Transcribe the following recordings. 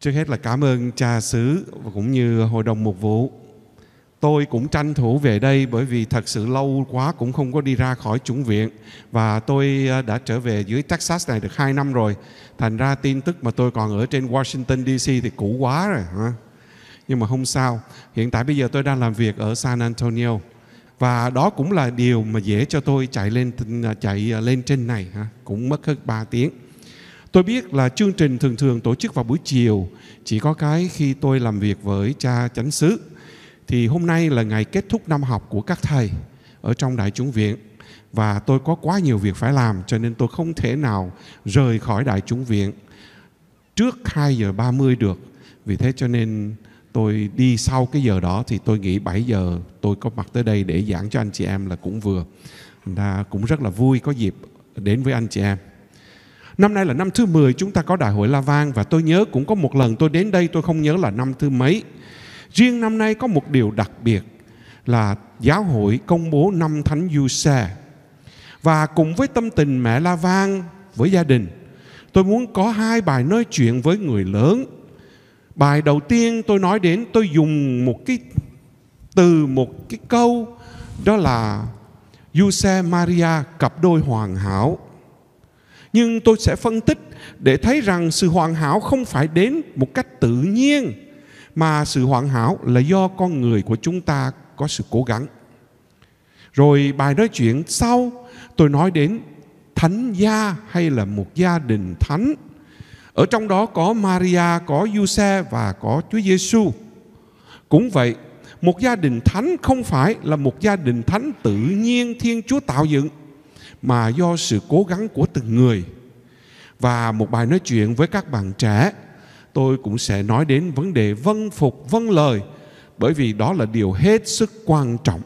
Trước hết là cảm ơn cha xứ và cũng như hội đồng mục vụ. Tôi cũng tranh thủ về đây bởi vì thật sự lâu quá cũng không có đi ra khỏi chủng viện và tôi à, đã trở về dưới Texas này được 2 năm rồi. Thành ra tin tức mà tôi còn ở trên Washington DC thì cũ quá rồi. Hả? Nhưng mà không sao, hiện tại bây giờ tôi đang làm việc ở San Antonio và đó cũng là điều mà dễ cho tôi chạy lên à, chạy à, lên trên này ha, cũng mất hết 3 tiếng. Tôi biết là chương trình thường thường tổ chức vào buổi chiều, chỉ có cái khi tôi làm việc với cha chánh xứ. Thì hôm nay là ngày kết thúc năm học của các thầy ở trong Đại chúng viện và tôi có quá nhiều việc phải làm cho nên tôi không thể nào rời khỏi Đại chúng viện trước 2 giờ 30 được. Vì thế cho nên tôi đi sau cái giờ đó thì tôi nghĩ 7 giờ tôi có mặt tới đây để giảng cho anh chị em là cũng vừa. Đã cũng rất là vui có dịp đến với anh chị em. Năm nay là năm thứ 10 chúng ta có đại hội La Vang và tôi nhớ cũng có một lần tôi đến đây tôi không nhớ là năm thứ mấy. Riêng năm nay có một điều đặc biệt là giáo hội công bố năm thánh du xe. Và cùng với tâm tình mẹ La Vang với gia đình, tôi muốn có hai bài nói chuyện với người lớn. Bài đầu tiên tôi nói đến tôi dùng một cái từ một cái câu đó là Giuse Maria cặp đôi hoàn hảo nhưng tôi sẽ phân tích để thấy rằng sự hoàn hảo không phải đến một cách tự nhiên mà sự hoàn hảo là do con người của chúng ta có sự cố gắng rồi bài nói chuyện sau tôi nói đến thánh gia hay là một gia đình thánh ở trong đó có Maria, có Giuse và có Chúa Giêsu. Cũng vậy, một gia đình thánh không phải là một gia đình thánh tự nhiên Thiên Chúa tạo dựng mà do sự cố gắng của từng người và một bài nói chuyện với các bạn trẻ tôi cũng sẽ nói đến vấn đề vâng phục vâng lời bởi vì đó là điều hết sức quan trọng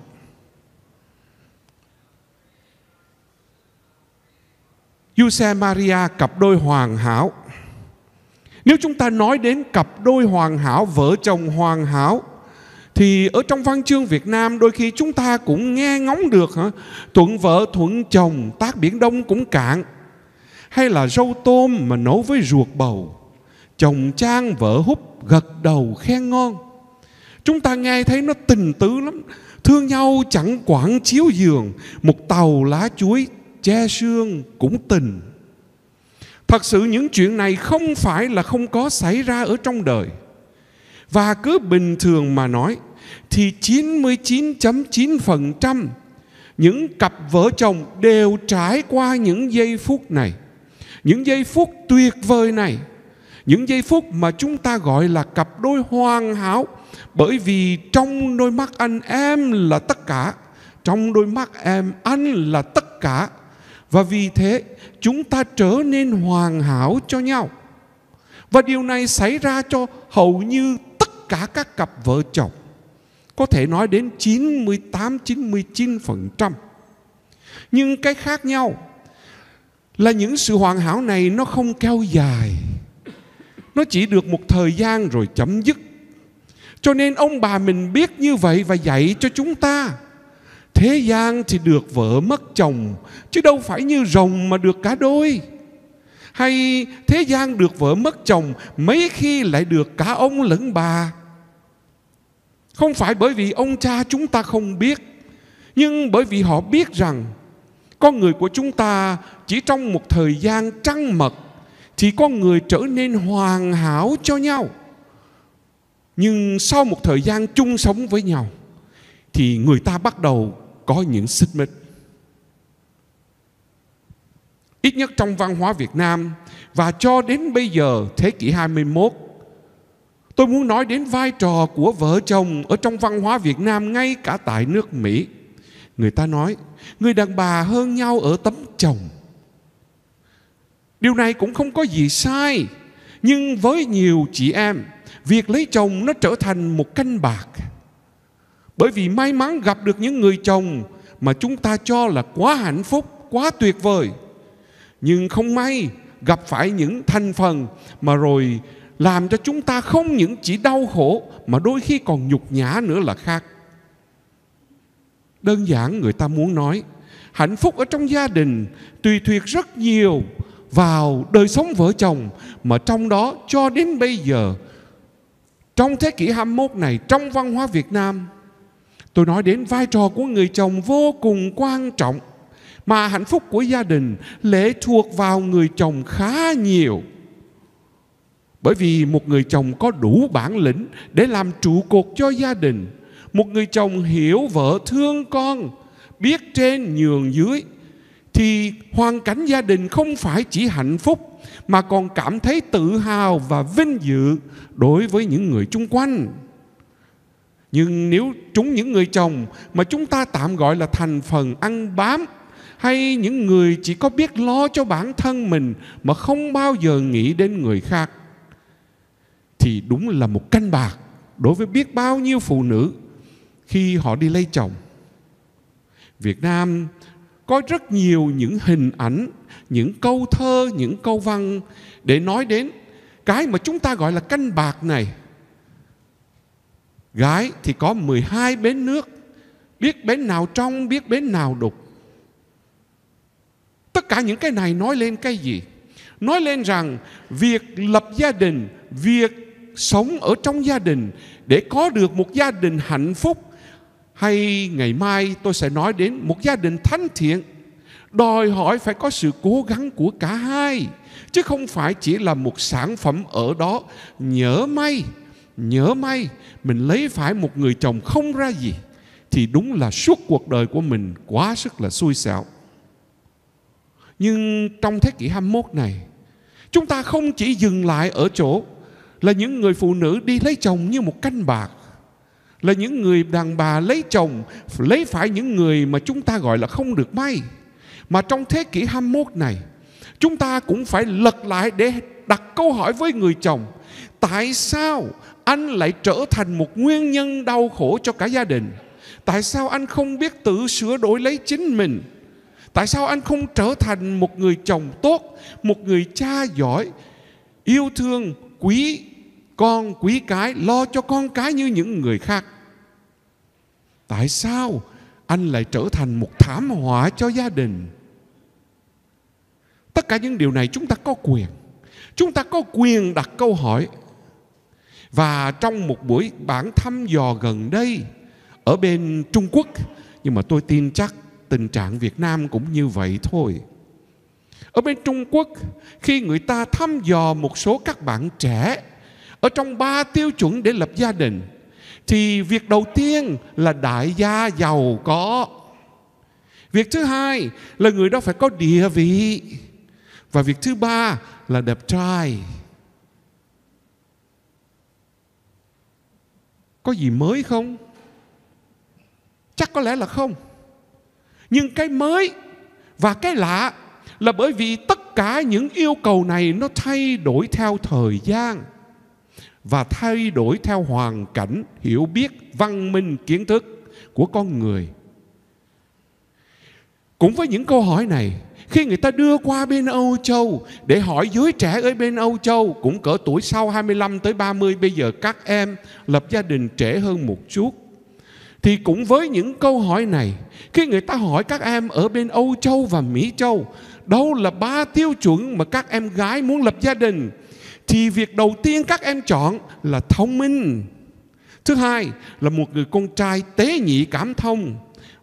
Giuse Maria cặp đôi hoàn hảo nếu chúng ta nói đến cặp đôi hoàn hảo vợ chồng hoàn hảo thì ở trong văn chương Việt Nam đôi khi chúng ta cũng nghe ngóng được hả? Thuận vợ thuận chồng tác biển đông cũng cạn Hay là rau tôm mà nấu với ruột bầu Chồng trang vợ hút gật đầu khen ngon Chúng ta nghe thấy nó tình tứ lắm Thương nhau chẳng quản chiếu giường Một tàu lá chuối che sương cũng tình Thật sự những chuyện này không phải là không có xảy ra ở trong đời và cứ bình thường mà nói thì 99.9% những cặp vợ chồng đều trải qua những giây phút này. Những giây phút tuyệt vời này. Những giây phút mà chúng ta gọi là cặp đôi hoàn hảo bởi vì trong đôi mắt anh em là tất cả, trong đôi mắt em anh là tất cả. Và vì thế chúng ta trở nên hoàn hảo cho nhau. Và điều này xảy ra cho hầu như cả các cặp vợ chồng có thể nói đến 98 99%. Nhưng cái khác nhau là những sự hoàn hảo này nó không kéo dài. Nó chỉ được một thời gian rồi chấm dứt. Cho nên ông bà mình biết như vậy và dạy cho chúng ta. Thế gian thì được vợ mất chồng, chứ đâu phải như rồng mà được cả đôi. Hay thế gian được vợ mất chồng, mấy khi lại được cả ông lẫn bà không phải bởi vì ông cha chúng ta không biết, nhưng bởi vì họ biết rằng con người của chúng ta chỉ trong một thời gian trăng mật thì con người trở nên hoàn hảo cho nhau. Nhưng sau một thời gian chung sống với nhau thì người ta bắt đầu có những xích mích. Ít nhất trong văn hóa Việt Nam và cho đến bây giờ thế kỷ 21 Tôi muốn nói đến vai trò của vợ chồng ở trong văn hóa Việt Nam ngay cả tại nước Mỹ. Người ta nói, người đàn bà hơn nhau ở tấm chồng. Điều này cũng không có gì sai, nhưng với nhiều chị em, việc lấy chồng nó trở thành một canh bạc. Bởi vì may mắn gặp được những người chồng mà chúng ta cho là quá hạnh phúc, quá tuyệt vời. Nhưng không may gặp phải những thành phần mà rồi làm cho chúng ta không những chỉ đau khổ mà đôi khi còn nhục nhã nữa là khác đơn giản người ta muốn nói hạnh phúc ở trong gia đình tùy thuộc rất nhiều vào đời sống vợ chồng mà trong đó cho đến bây giờ trong thế kỷ 21 này trong văn hóa Việt Nam tôi nói đến vai trò của người chồng vô cùng quan trọng mà hạnh phúc của gia đình lệ thuộc vào người chồng khá nhiều bởi vì một người chồng có đủ bản lĩnh để làm trụ cột cho gia đình. Một người chồng hiểu vợ thương con, biết trên nhường dưới thì hoàn cảnh gia đình không phải chỉ hạnh phúc mà còn cảm thấy tự hào và vinh dự đối với những người chung quanh. Nhưng nếu chúng những người chồng mà chúng ta tạm gọi là thành phần ăn bám hay những người chỉ có biết lo cho bản thân mình mà không bao giờ nghĩ đến người khác thì đúng là một canh bạc đối với biết bao nhiêu phụ nữ khi họ đi lấy chồng. Việt Nam có rất nhiều những hình ảnh, những câu thơ, những câu văn để nói đến cái mà chúng ta gọi là canh bạc này. Gái thì có 12 bến nước, biết bến nào trong, biết bến nào đục. Tất cả những cái này nói lên cái gì? Nói lên rằng việc lập gia đình, việc sống ở trong gia đình để có được một gia đình hạnh phúc hay ngày mai tôi sẽ nói đến một gia đình thánh thiện đòi hỏi phải có sự cố gắng của cả hai chứ không phải chỉ là một sản phẩm ở đó nhớ may nhớ may mình lấy phải một người chồng không ra gì thì đúng là suốt cuộc đời của mình quá sức là xui xẻo nhưng trong thế kỷ 21 này chúng ta không chỉ dừng lại ở chỗ là những người phụ nữ đi lấy chồng như một canh bạc là những người đàn bà lấy chồng lấy phải những người mà chúng ta gọi là không được may mà trong thế kỷ 21 này chúng ta cũng phải lật lại để đặt câu hỏi với người chồng tại sao anh lại trở thành một nguyên nhân đau khổ cho cả gia đình tại sao anh không biết tự sửa đổi lấy chính mình tại sao anh không trở thành một người chồng tốt một người cha giỏi yêu thương quý con quý cái lo cho con cái như những người khác tại sao anh lại trở thành một thảm họa cho gia đình tất cả những điều này chúng ta có quyền chúng ta có quyền đặt câu hỏi và trong một buổi bản thăm dò gần đây ở bên trung quốc nhưng mà tôi tin chắc tình trạng việt nam cũng như vậy thôi ở bên trung quốc khi người ta thăm dò một số các bạn trẻ ở trong ba tiêu chuẩn để lập gia đình thì việc đầu tiên là đại gia giàu có việc thứ hai là người đó phải có địa vị và việc thứ ba là đẹp trai có gì mới không chắc có lẽ là không nhưng cái mới và cái lạ là bởi vì tất cả những yêu cầu này nó thay đổi theo thời gian và thay đổi theo hoàn cảnh hiểu biết văn minh kiến thức của con người cũng với những câu hỏi này khi người ta đưa qua bên Âu Châu để hỏi giới trẻ ở bên Âu Châu cũng cỡ tuổi sau 25 tới 30 bây giờ các em lập gia đình trẻ hơn một chút thì cũng với những câu hỏi này khi người ta hỏi các em ở bên Âu Châu và Mỹ Châu đâu là ba tiêu chuẩn mà các em gái muốn lập gia đình thì việc đầu tiên các em chọn là thông minh thứ hai là một người con trai tế nhị cảm thông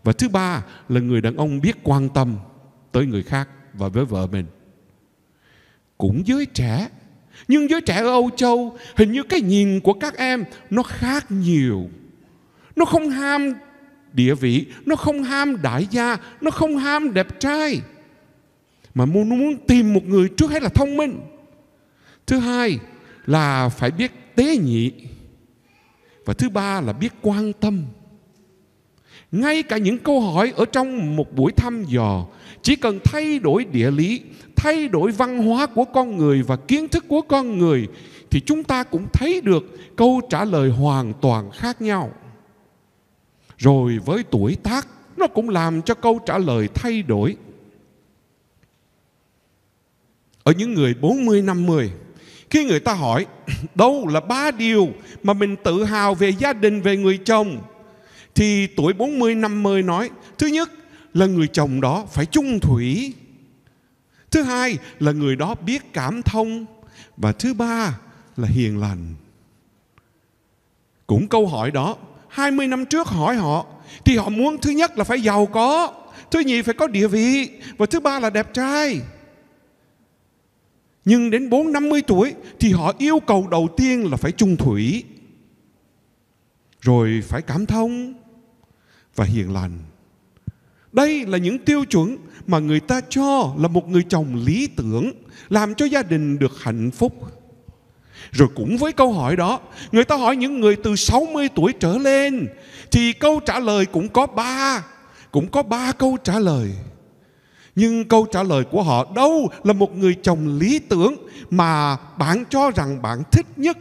và thứ ba là người đàn ông biết quan tâm tới người khác và với vợ mình cũng giới trẻ nhưng giới trẻ ở âu châu hình như cái nhìn của các em nó khác nhiều nó không ham địa vị nó không ham đại gia nó không ham đẹp trai mà muốn muốn tìm một người trước hết là thông minh thứ hai là phải biết tế nhị và thứ ba là biết quan tâm ngay cả những câu hỏi ở trong một buổi thăm dò chỉ cần thay đổi địa lý thay đổi văn hóa của con người và kiến thức của con người thì chúng ta cũng thấy được câu trả lời hoàn toàn khác nhau rồi với tuổi tác nó cũng làm cho câu trả lời thay đổi ở những người 40 50 khi người ta hỏi đâu là ba điều mà mình tự hào về gia đình, về người chồng thì tuổi 40 50 nói, thứ nhất là người chồng đó phải chung thủy. Thứ hai là người đó biết cảm thông và thứ ba là hiền lành. Cũng câu hỏi đó 20 năm trước hỏi họ thì họ muốn thứ nhất là phải giàu có, thứ nhì phải có địa vị và thứ ba là đẹp trai. Nhưng đến 4 50 tuổi thì họ yêu cầu đầu tiên là phải trung thủy. Rồi phải cảm thông và hiền lành. Đây là những tiêu chuẩn mà người ta cho là một người chồng lý tưởng làm cho gia đình được hạnh phúc. Rồi cũng với câu hỏi đó, người ta hỏi những người từ 60 tuổi trở lên thì câu trả lời cũng có ba, cũng có ba câu trả lời nhưng câu trả lời của họ đâu là một người chồng lý tưởng mà bạn cho rằng bạn thích nhất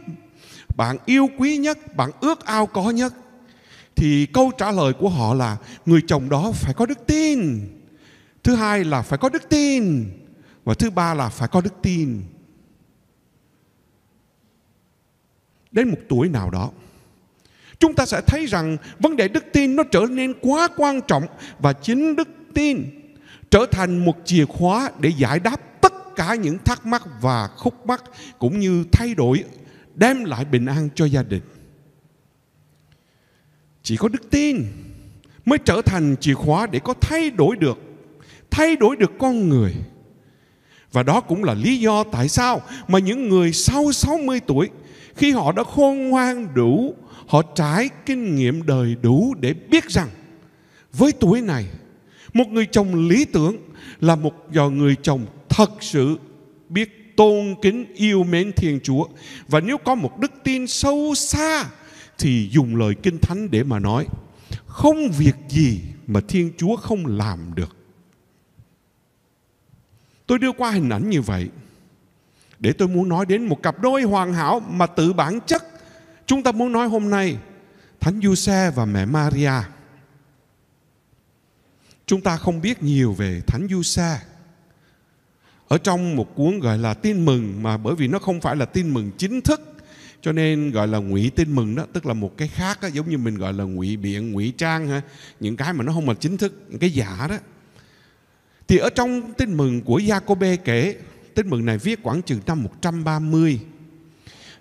bạn yêu quý nhất bạn ước ao có nhất thì câu trả lời của họ là người chồng đó phải có đức tin thứ hai là phải có đức tin và thứ ba là phải có đức tin đến một tuổi nào đó chúng ta sẽ thấy rằng vấn đề đức tin nó trở nên quá quan trọng và chính đức tin trở thành một chìa khóa để giải đáp tất cả những thắc mắc và khúc mắc cũng như thay đổi đem lại bình an cho gia đình. Chỉ có đức tin mới trở thành chìa khóa để có thay đổi được thay đổi được con người. Và đó cũng là lý do tại sao mà những người sau 60 tuổi khi họ đã khôn ngoan đủ, họ trải kinh nghiệm đời đủ để biết rằng với tuổi này một người chồng lý tưởng là một do người chồng thật sự biết tôn kính yêu mến Thiên Chúa. Và nếu có một đức tin sâu xa thì dùng lời kinh thánh để mà nói. Không việc gì mà Thiên Chúa không làm được. Tôi đưa qua hình ảnh như vậy để tôi muốn nói đến một cặp đôi hoàn hảo mà tự bản chất chúng ta muốn nói hôm nay Thánh Giuse và mẹ Maria chúng ta không biết nhiều về thánh du sa ở trong một cuốn gọi là tin mừng mà bởi vì nó không phải là tin mừng chính thức cho nên gọi là ngụy tin mừng đó tức là một cái khác đó, giống như mình gọi là ngụy biện ngụy trang ha những cái mà nó không là chính thức những cái giả đó thì ở trong tin mừng của Jacob kể tin mừng này viết khoảng chừng năm 130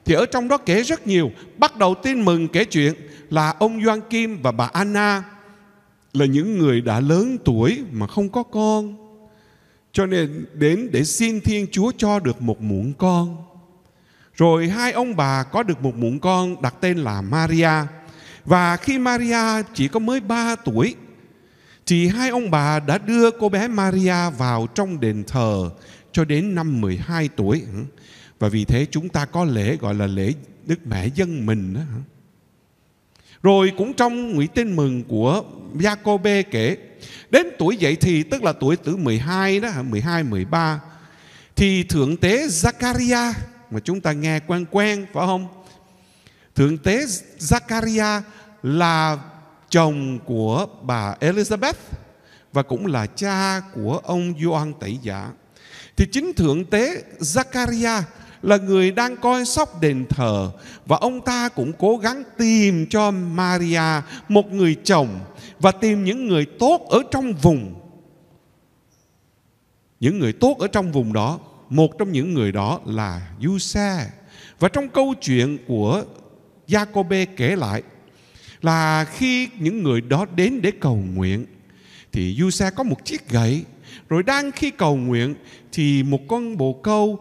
thì ở trong đó kể rất nhiều bắt đầu tin mừng kể chuyện là ông Doan Kim và bà Anna là những người đã lớn tuổi mà không có con cho nên đến để xin thiên chúa cho được một muỗng con rồi hai ông bà có được một muỗng con đặt tên là maria và khi maria chỉ có mới ba tuổi thì hai ông bà đã đưa cô bé Maria vào trong đền thờ cho đến năm 12 tuổi. Và vì thế chúng ta có lễ gọi là lễ Đức Mẹ dân mình đó. Rồi cũng trong ngụy Tin Mừng của Jacobe kể Đến tuổi dậy thì tức là tuổi từ 12 đó 12, 13 Thì Thượng tế Zakaria Mà chúng ta nghe quen quen phải không Thượng tế Zakaria là chồng của bà Elizabeth Và cũng là cha của ông Doan Tẩy Giả Thì chính Thượng tế Zakaria là người đang coi sóc đền thờ và ông ta cũng cố gắng tìm cho Maria một người chồng và tìm những người tốt ở trong vùng. Những người tốt ở trong vùng đó, một trong những người đó là Giuse. Và trong câu chuyện của Jacobe kể lại là khi những người đó đến để cầu nguyện thì Giuse có một chiếc gậy rồi đang khi cầu nguyện thì một con bồ câu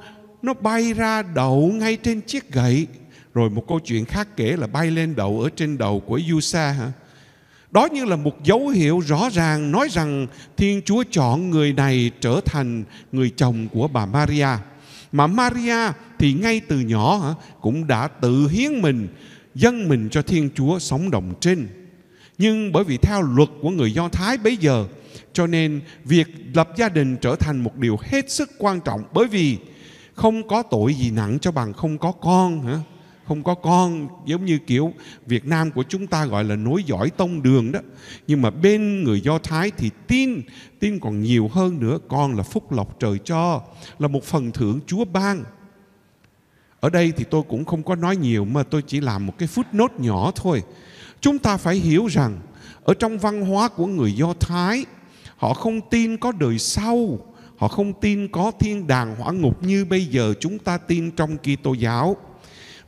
nó bay ra đậu ngay trên chiếc gậy rồi một câu chuyện khác kể là bay lên đậu ở trên đầu của Yusa hả đó như là một dấu hiệu rõ ràng nói rằng Thiên Chúa chọn người này trở thành người chồng của bà Maria. Mà Maria thì ngay từ nhỏ cũng đã tự hiến mình, dâng mình cho Thiên Chúa sống đồng trinh. Nhưng bởi vì theo luật của người Do Thái bấy giờ, cho nên việc lập gia đình trở thành một điều hết sức quan trọng bởi vì không có tội gì nặng cho bằng không có con hả không có con giống như kiểu Việt Nam của chúng ta gọi là nối dõi tông đường đó nhưng mà bên người Do Thái thì tin tin còn nhiều hơn nữa con là phúc lộc trời cho là một phần thưởng Chúa ban ở đây thì tôi cũng không có nói nhiều mà tôi chỉ làm một cái footnote nhỏ thôi chúng ta phải hiểu rằng ở trong văn hóa của người Do Thái họ không tin có đời sau Họ không tin có thiên đàng hỏa ngục như bây giờ chúng ta tin trong Kitô giáo.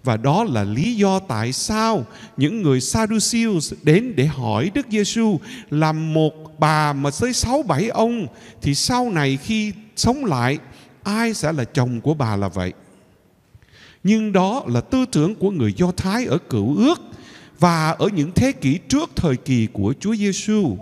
Và đó là lý do tại sao những người Sadducees đến để hỏi Đức Giêsu làm một bà mà tới sáu bảy ông thì sau này khi sống lại ai sẽ là chồng của bà là vậy. Nhưng đó là tư tưởng của người Do Thái ở cựu ước và ở những thế kỷ trước thời kỳ của Chúa Giêsu.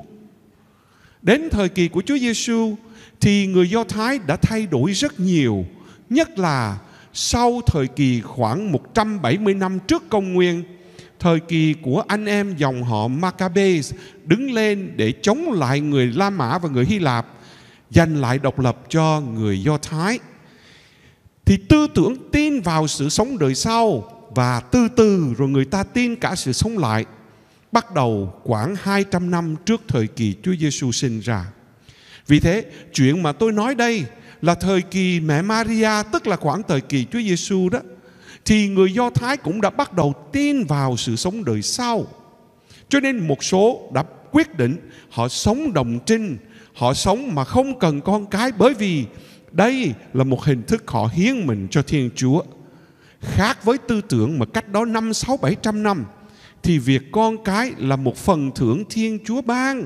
Đến thời kỳ của Chúa Giêsu, thì người Do Thái đã thay đổi rất nhiều, nhất là sau thời kỳ khoảng 170 năm trước công nguyên, thời kỳ của anh em dòng họ Maccabees đứng lên để chống lại người La Mã và người Hy Lạp, giành lại độc lập cho người Do Thái. Thì tư tưởng tin vào sự sống đời sau và từ từ rồi người ta tin cả sự sống lại bắt đầu khoảng 200 năm trước thời kỳ Chúa Giêsu sinh ra. Vì thế, chuyện mà tôi nói đây là thời kỳ mẹ Maria, tức là khoảng thời kỳ Chúa Giêsu đó, thì người Do Thái cũng đã bắt đầu tin vào sự sống đời sau. Cho nên một số đã quyết định họ sống đồng trinh, họ sống mà không cần con cái bởi vì đây là một hình thức họ hiến mình cho Thiên Chúa. Khác với tư tưởng mà cách đó 5, 6, 700 năm, thì việc con cái là một phần thưởng Thiên Chúa ban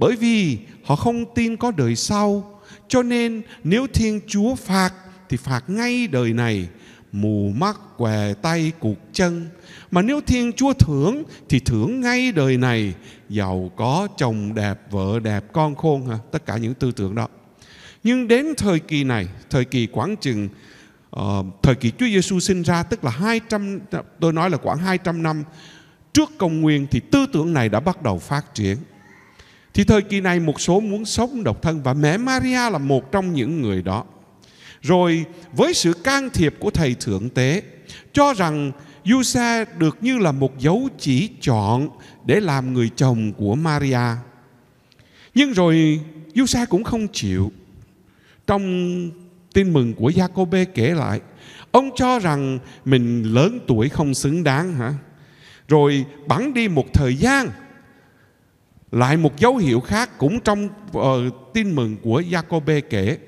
bởi vì họ không tin có đời sau, cho nên nếu Thiên Chúa phạt thì phạt ngay đời này, mù mắt què tay cụt chân. Mà nếu Thiên Chúa thưởng thì thưởng ngay đời này, giàu có chồng đẹp, vợ đẹp, con khôn hả? Tất cả những tư tưởng đó. Nhưng đến thời kỳ này, thời kỳ khoảng chừng uh, thời kỳ Chúa Giêsu sinh ra tức là 200 tôi nói là khoảng 200 năm trước công nguyên thì tư tưởng này đã bắt đầu phát triển thì thời kỳ này một số muốn sống độc thân và mẹ Maria là một trong những người đó. Rồi với sự can thiệp của thầy thượng tế cho rằng Giuse được như là một dấu chỉ chọn để làm người chồng của Maria. Nhưng rồi Giuse cũng không chịu. Trong tin mừng của Jacob kể lại, ông cho rằng mình lớn tuổi không xứng đáng hả? Rồi bắn đi một thời gian lại một dấu hiệu khác cũng trong uh, tin mừng của Jacob kể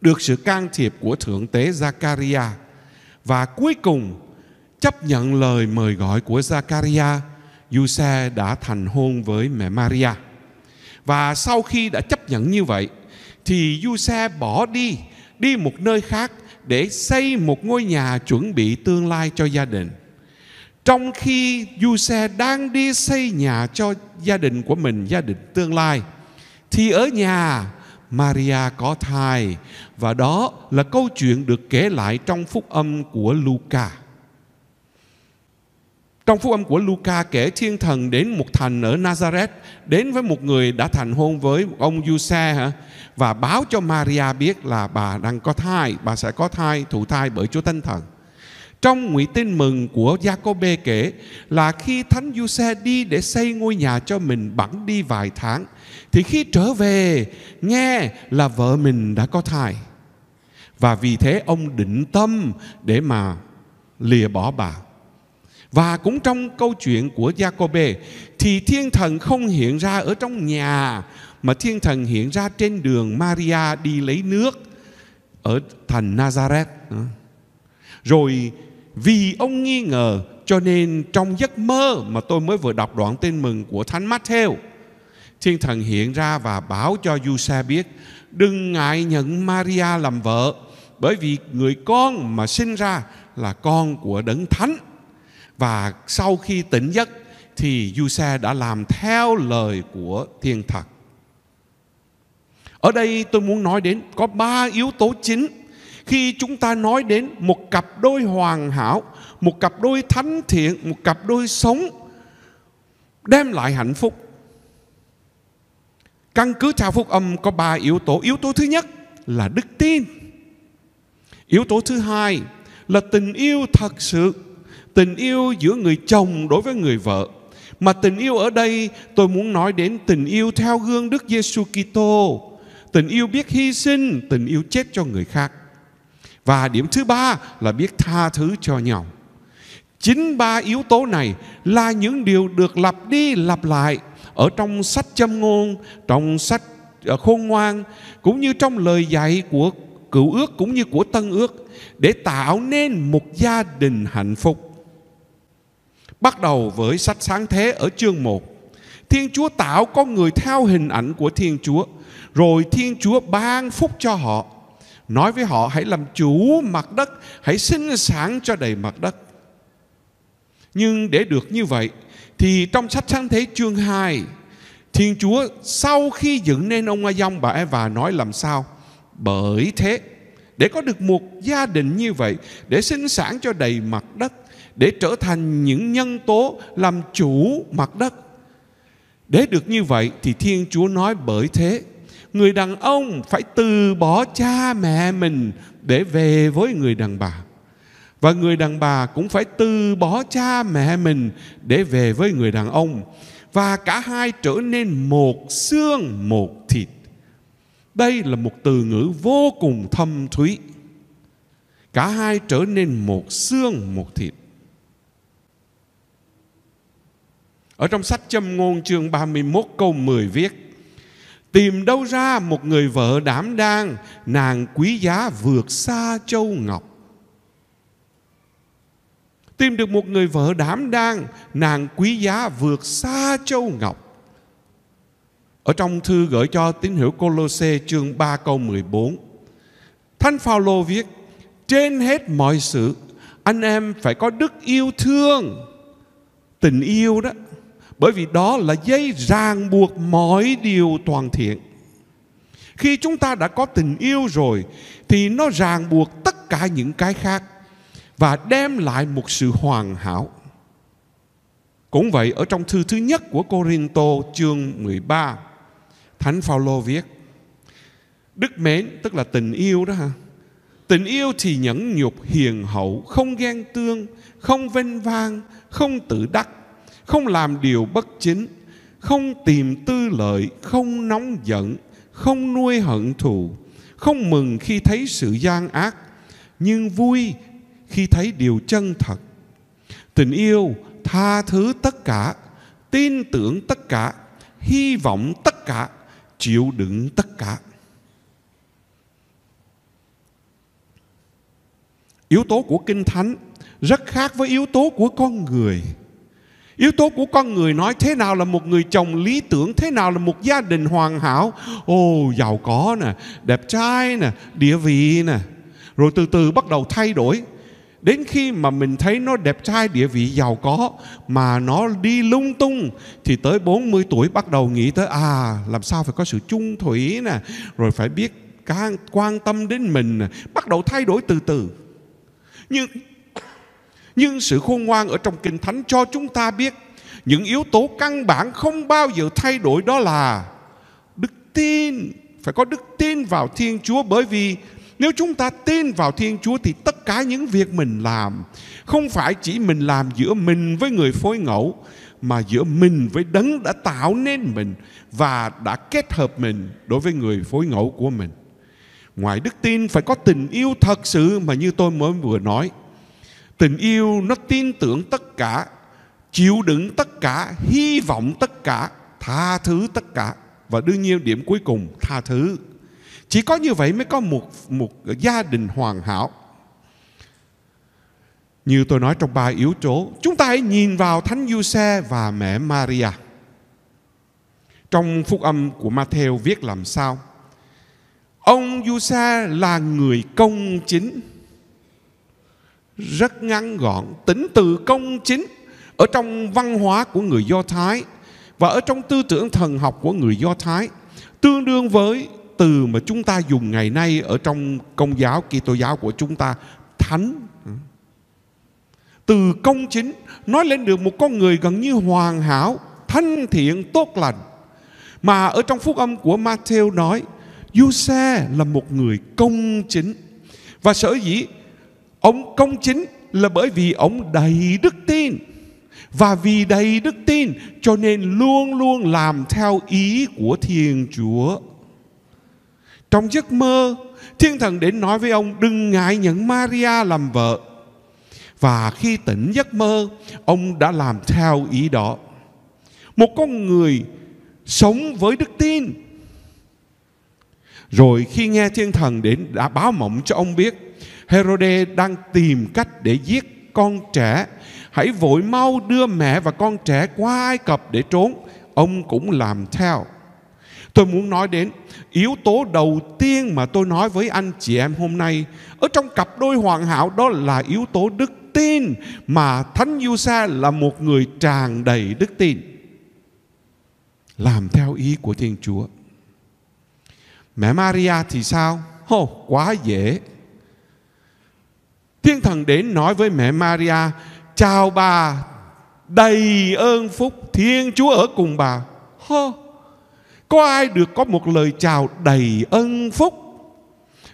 được sự can thiệp của thượng tế Zakaria và cuối cùng chấp nhận lời mời gọi của Zakaria, Giuse đã thành hôn với mẹ Maria. Và sau khi đã chấp nhận như vậy thì Giuse bỏ đi, đi một nơi khác để xây một ngôi nhà chuẩn bị tương lai cho gia đình trong khi du xe đang đi xây nhà cho gia đình của mình gia đình tương lai thì ở nhà Maria có thai và đó là câu chuyện được kể lại trong phúc âm của Luca. Trong phúc âm của Luca kể thiên thần đến một thành ở Nazareth đến với một người đã thành hôn với một ông Giuse hả và báo cho Maria biết là bà đang có thai, bà sẽ có thai thụ thai bởi Chúa Thánh Thần. Trong ngụy tin mừng của Jacob kể là khi Thánh Giuse đi để xây ngôi nhà cho mình bẵng đi vài tháng thì khi trở về nghe là vợ mình đã có thai. Và vì thế ông định tâm để mà lìa bỏ bà. Và cũng trong câu chuyện của Jacob thì thiên thần không hiện ra ở trong nhà mà thiên thần hiện ra trên đường Maria đi lấy nước ở thành Nazareth. Rồi vì ông nghi ngờ cho nên trong giấc mơ mà tôi mới vừa đọc đoạn tin mừng của Thánh Matthew Thiên thần hiện ra và bảo cho Giuse biết Đừng ngại nhận Maria làm vợ Bởi vì người con mà sinh ra là con của Đấng Thánh Và sau khi tỉnh giấc thì Giuse đã làm theo lời của thiên thần ở đây tôi muốn nói đến có ba yếu tố chính khi chúng ta nói đến một cặp đôi hoàn hảo một cặp đôi thánh thiện một cặp đôi sống đem lại hạnh phúc căn cứ theo phúc âm có ba yếu tố yếu tố thứ nhất là đức tin yếu tố thứ hai là tình yêu thật sự tình yêu giữa người chồng đối với người vợ mà tình yêu ở đây tôi muốn nói đến tình yêu theo gương Đức Giêsu Kitô, tình yêu biết hy sinh, tình yêu chết cho người khác. Và điểm thứ ba là biết tha thứ cho nhau. Chính ba yếu tố này là những điều được lặp đi lặp lại ở trong sách châm ngôn, trong sách ờ, khôn ngoan cũng như trong lời dạy của cựu ước cũng như của tân ước để tạo nên một gia đình hạnh phúc. Bắt đầu với sách sáng thế ở chương 1. Thiên Chúa tạo con người theo hình ảnh của Thiên Chúa, rồi Thiên Chúa ban phúc cho họ nói với họ hãy làm chủ mặt đất hãy sinh sản cho đầy mặt đất nhưng để được như vậy thì trong sách sáng thế chương 2 Thiên Chúa sau khi dựng nên ông Adam và Eva nói làm sao? Bởi thế, để có được một gia đình như vậy, để sinh sản cho đầy mặt đất, để trở thành những nhân tố làm chủ mặt đất. Để được như vậy thì Thiên Chúa nói bởi thế, người đàn ông phải từ bỏ cha mẹ mình để về với người đàn bà và người đàn bà cũng phải từ bỏ cha mẹ mình để về với người đàn ông và cả hai trở nên một xương một thịt đây là một từ ngữ vô cùng thâm thúy cả hai trở nên một xương một thịt ở trong sách châm ngôn chương 31 câu 10 viết Tìm đâu ra một người vợ đảm đang Nàng quý giá vượt xa châu Ngọc Tìm được một người vợ đảm đang Nàng quý giá vượt xa châu Ngọc ở trong thư gửi cho tín hữu Colosse chương 3 câu 14 Thánh Phaolô viết Trên hết mọi sự Anh em phải có đức yêu thương Tình yêu đó bởi vì đó là dây ràng buộc mọi điều toàn thiện. Khi chúng ta đã có tình yêu rồi thì nó ràng buộc tất cả những cái khác và đem lại một sự hoàn hảo. Cũng vậy ở trong thư thứ nhất của Corinto chương 13 Thánh Phaolô viết Đức mến tức là tình yêu đó ha Tình yêu thì nhẫn nhục hiền hậu Không ghen tương Không vênh vang Không tự đắc không làm điều bất chính, không tìm tư lợi, không nóng giận, không nuôi hận thù, không mừng khi thấy sự gian ác, nhưng vui khi thấy điều chân thật. Tình yêu tha thứ tất cả, tin tưởng tất cả, hy vọng tất cả, chịu đựng tất cả. Yếu tố của Kinh Thánh rất khác với yếu tố của con người Yếu tố của con người nói thế nào là một người chồng lý tưởng, thế nào là một gia đình hoàn hảo. Ô giàu có nè, đẹp trai nè, địa vị nè. Rồi từ từ bắt đầu thay đổi. Đến khi mà mình thấy nó đẹp trai, địa vị giàu có mà nó đi lung tung thì tới 40 tuổi bắt đầu nghĩ tới à làm sao phải có sự chung thủy nè, rồi phải biết quan tâm đến mình nè, bắt đầu thay đổi từ từ. Nhưng nhưng sự khôn ngoan ở trong Kinh Thánh cho chúng ta biết những yếu tố căn bản không bao giờ thay đổi đó là đức tin. Phải có đức tin vào Thiên Chúa bởi vì nếu chúng ta tin vào Thiên Chúa thì tất cả những việc mình làm không phải chỉ mình làm giữa mình với người phối ngẫu mà giữa mình với đấng đã tạo nên mình và đã kết hợp mình đối với người phối ngẫu của mình. Ngoài đức tin phải có tình yêu thật sự mà như tôi mới vừa nói Tình yêu nó tin tưởng tất cả, chịu đựng tất cả, hy vọng tất cả, tha thứ tất cả và đương nhiên điểm cuối cùng tha thứ. Chỉ có như vậy mới có một một gia đình hoàn hảo. Như tôi nói trong ba yếu tố, chúng ta hãy nhìn vào Thánh Giuse và mẹ Maria. Trong phúc âm của Matthew viết làm sao? Ông Giuse là người công chính rất ngắn gọn tính từ công chính ở trong văn hóa của người Do Thái và ở trong tư tưởng thần học của người Do Thái tương đương với từ mà chúng ta dùng ngày nay ở trong công giáo Kitô giáo của chúng ta thánh từ công chính nói lên được một con người gần như hoàn hảo thanh thiện tốt lành mà ở trong phúc âm của Matthew nói Giuse là một người công chính và sở dĩ Ông công chính là bởi vì ông đầy đức tin. Và vì đầy đức tin cho nên luôn luôn làm theo ý của Thiên Chúa. Trong giấc mơ, Thiên Thần đến nói với ông đừng ngại nhận Maria làm vợ. Và khi tỉnh giấc mơ, ông đã làm theo ý đó. Một con người sống với đức tin. Rồi khi nghe Thiên Thần đến đã báo mộng cho ông biết Herode đang tìm cách để giết con trẻ. Hãy vội mau đưa mẹ và con trẻ qua Ai Cập để trốn. Ông cũng làm theo. Tôi muốn nói đến yếu tố đầu tiên mà tôi nói với anh chị em hôm nay ở trong cặp đôi hoàn hảo đó là yếu tố đức tin mà Thánh Giuse là một người tràn đầy đức tin. Làm theo ý của Thiên Chúa. Mẹ Maria thì sao? Hô, oh, quá dễ. Thiên thần đến nói với mẹ Maria, chào bà, đầy ơn phúc, Thiên Chúa ở cùng bà. Hơ, có ai được có một lời chào đầy ân phúc?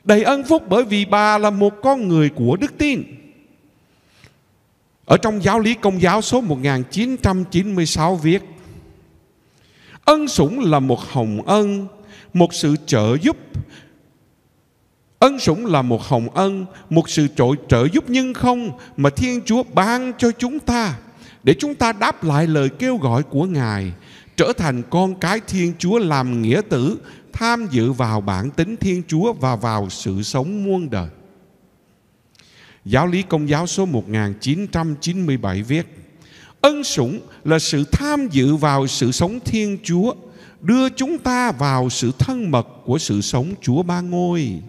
Đầy ân phúc bởi vì bà là một con người của đức tin. Ở trong giáo lý công giáo số 1996 viết Ân sủng là một hồng ân Một sự trợ giúp Ân sủng là một hồng ân, một sự trội trợ giúp nhưng không mà Thiên Chúa ban cho chúng ta để chúng ta đáp lại lời kêu gọi của Ngài, trở thành con cái Thiên Chúa làm nghĩa tử, tham dự vào bản tính Thiên Chúa và vào sự sống muôn đời. Giáo lý Công giáo số 1997 viết: Ân sủng là sự tham dự vào sự sống Thiên Chúa, đưa chúng ta vào sự thân mật của sự sống Chúa Ba Ngôi.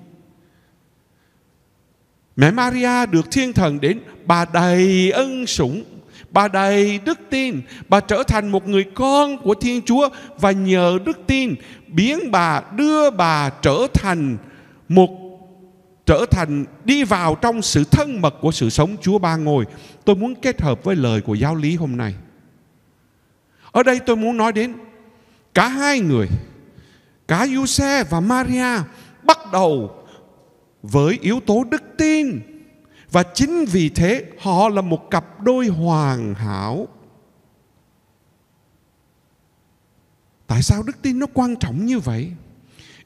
Mẹ Maria được thiên thần đến Bà đầy ân sủng Bà đầy đức tin Bà trở thành một người con của Thiên Chúa Và nhờ đức tin Biến bà đưa bà trở thành Một trở thành đi vào trong sự thân mật của sự sống Chúa Ba Ngôi. Tôi muốn kết hợp với lời của giáo lý hôm nay. Ở đây tôi muốn nói đến cả hai người, cả Giuse và Maria bắt đầu với yếu tố đức tin và chính vì thế họ là một cặp đôi hoàn hảo tại sao đức tin nó quan trọng như vậy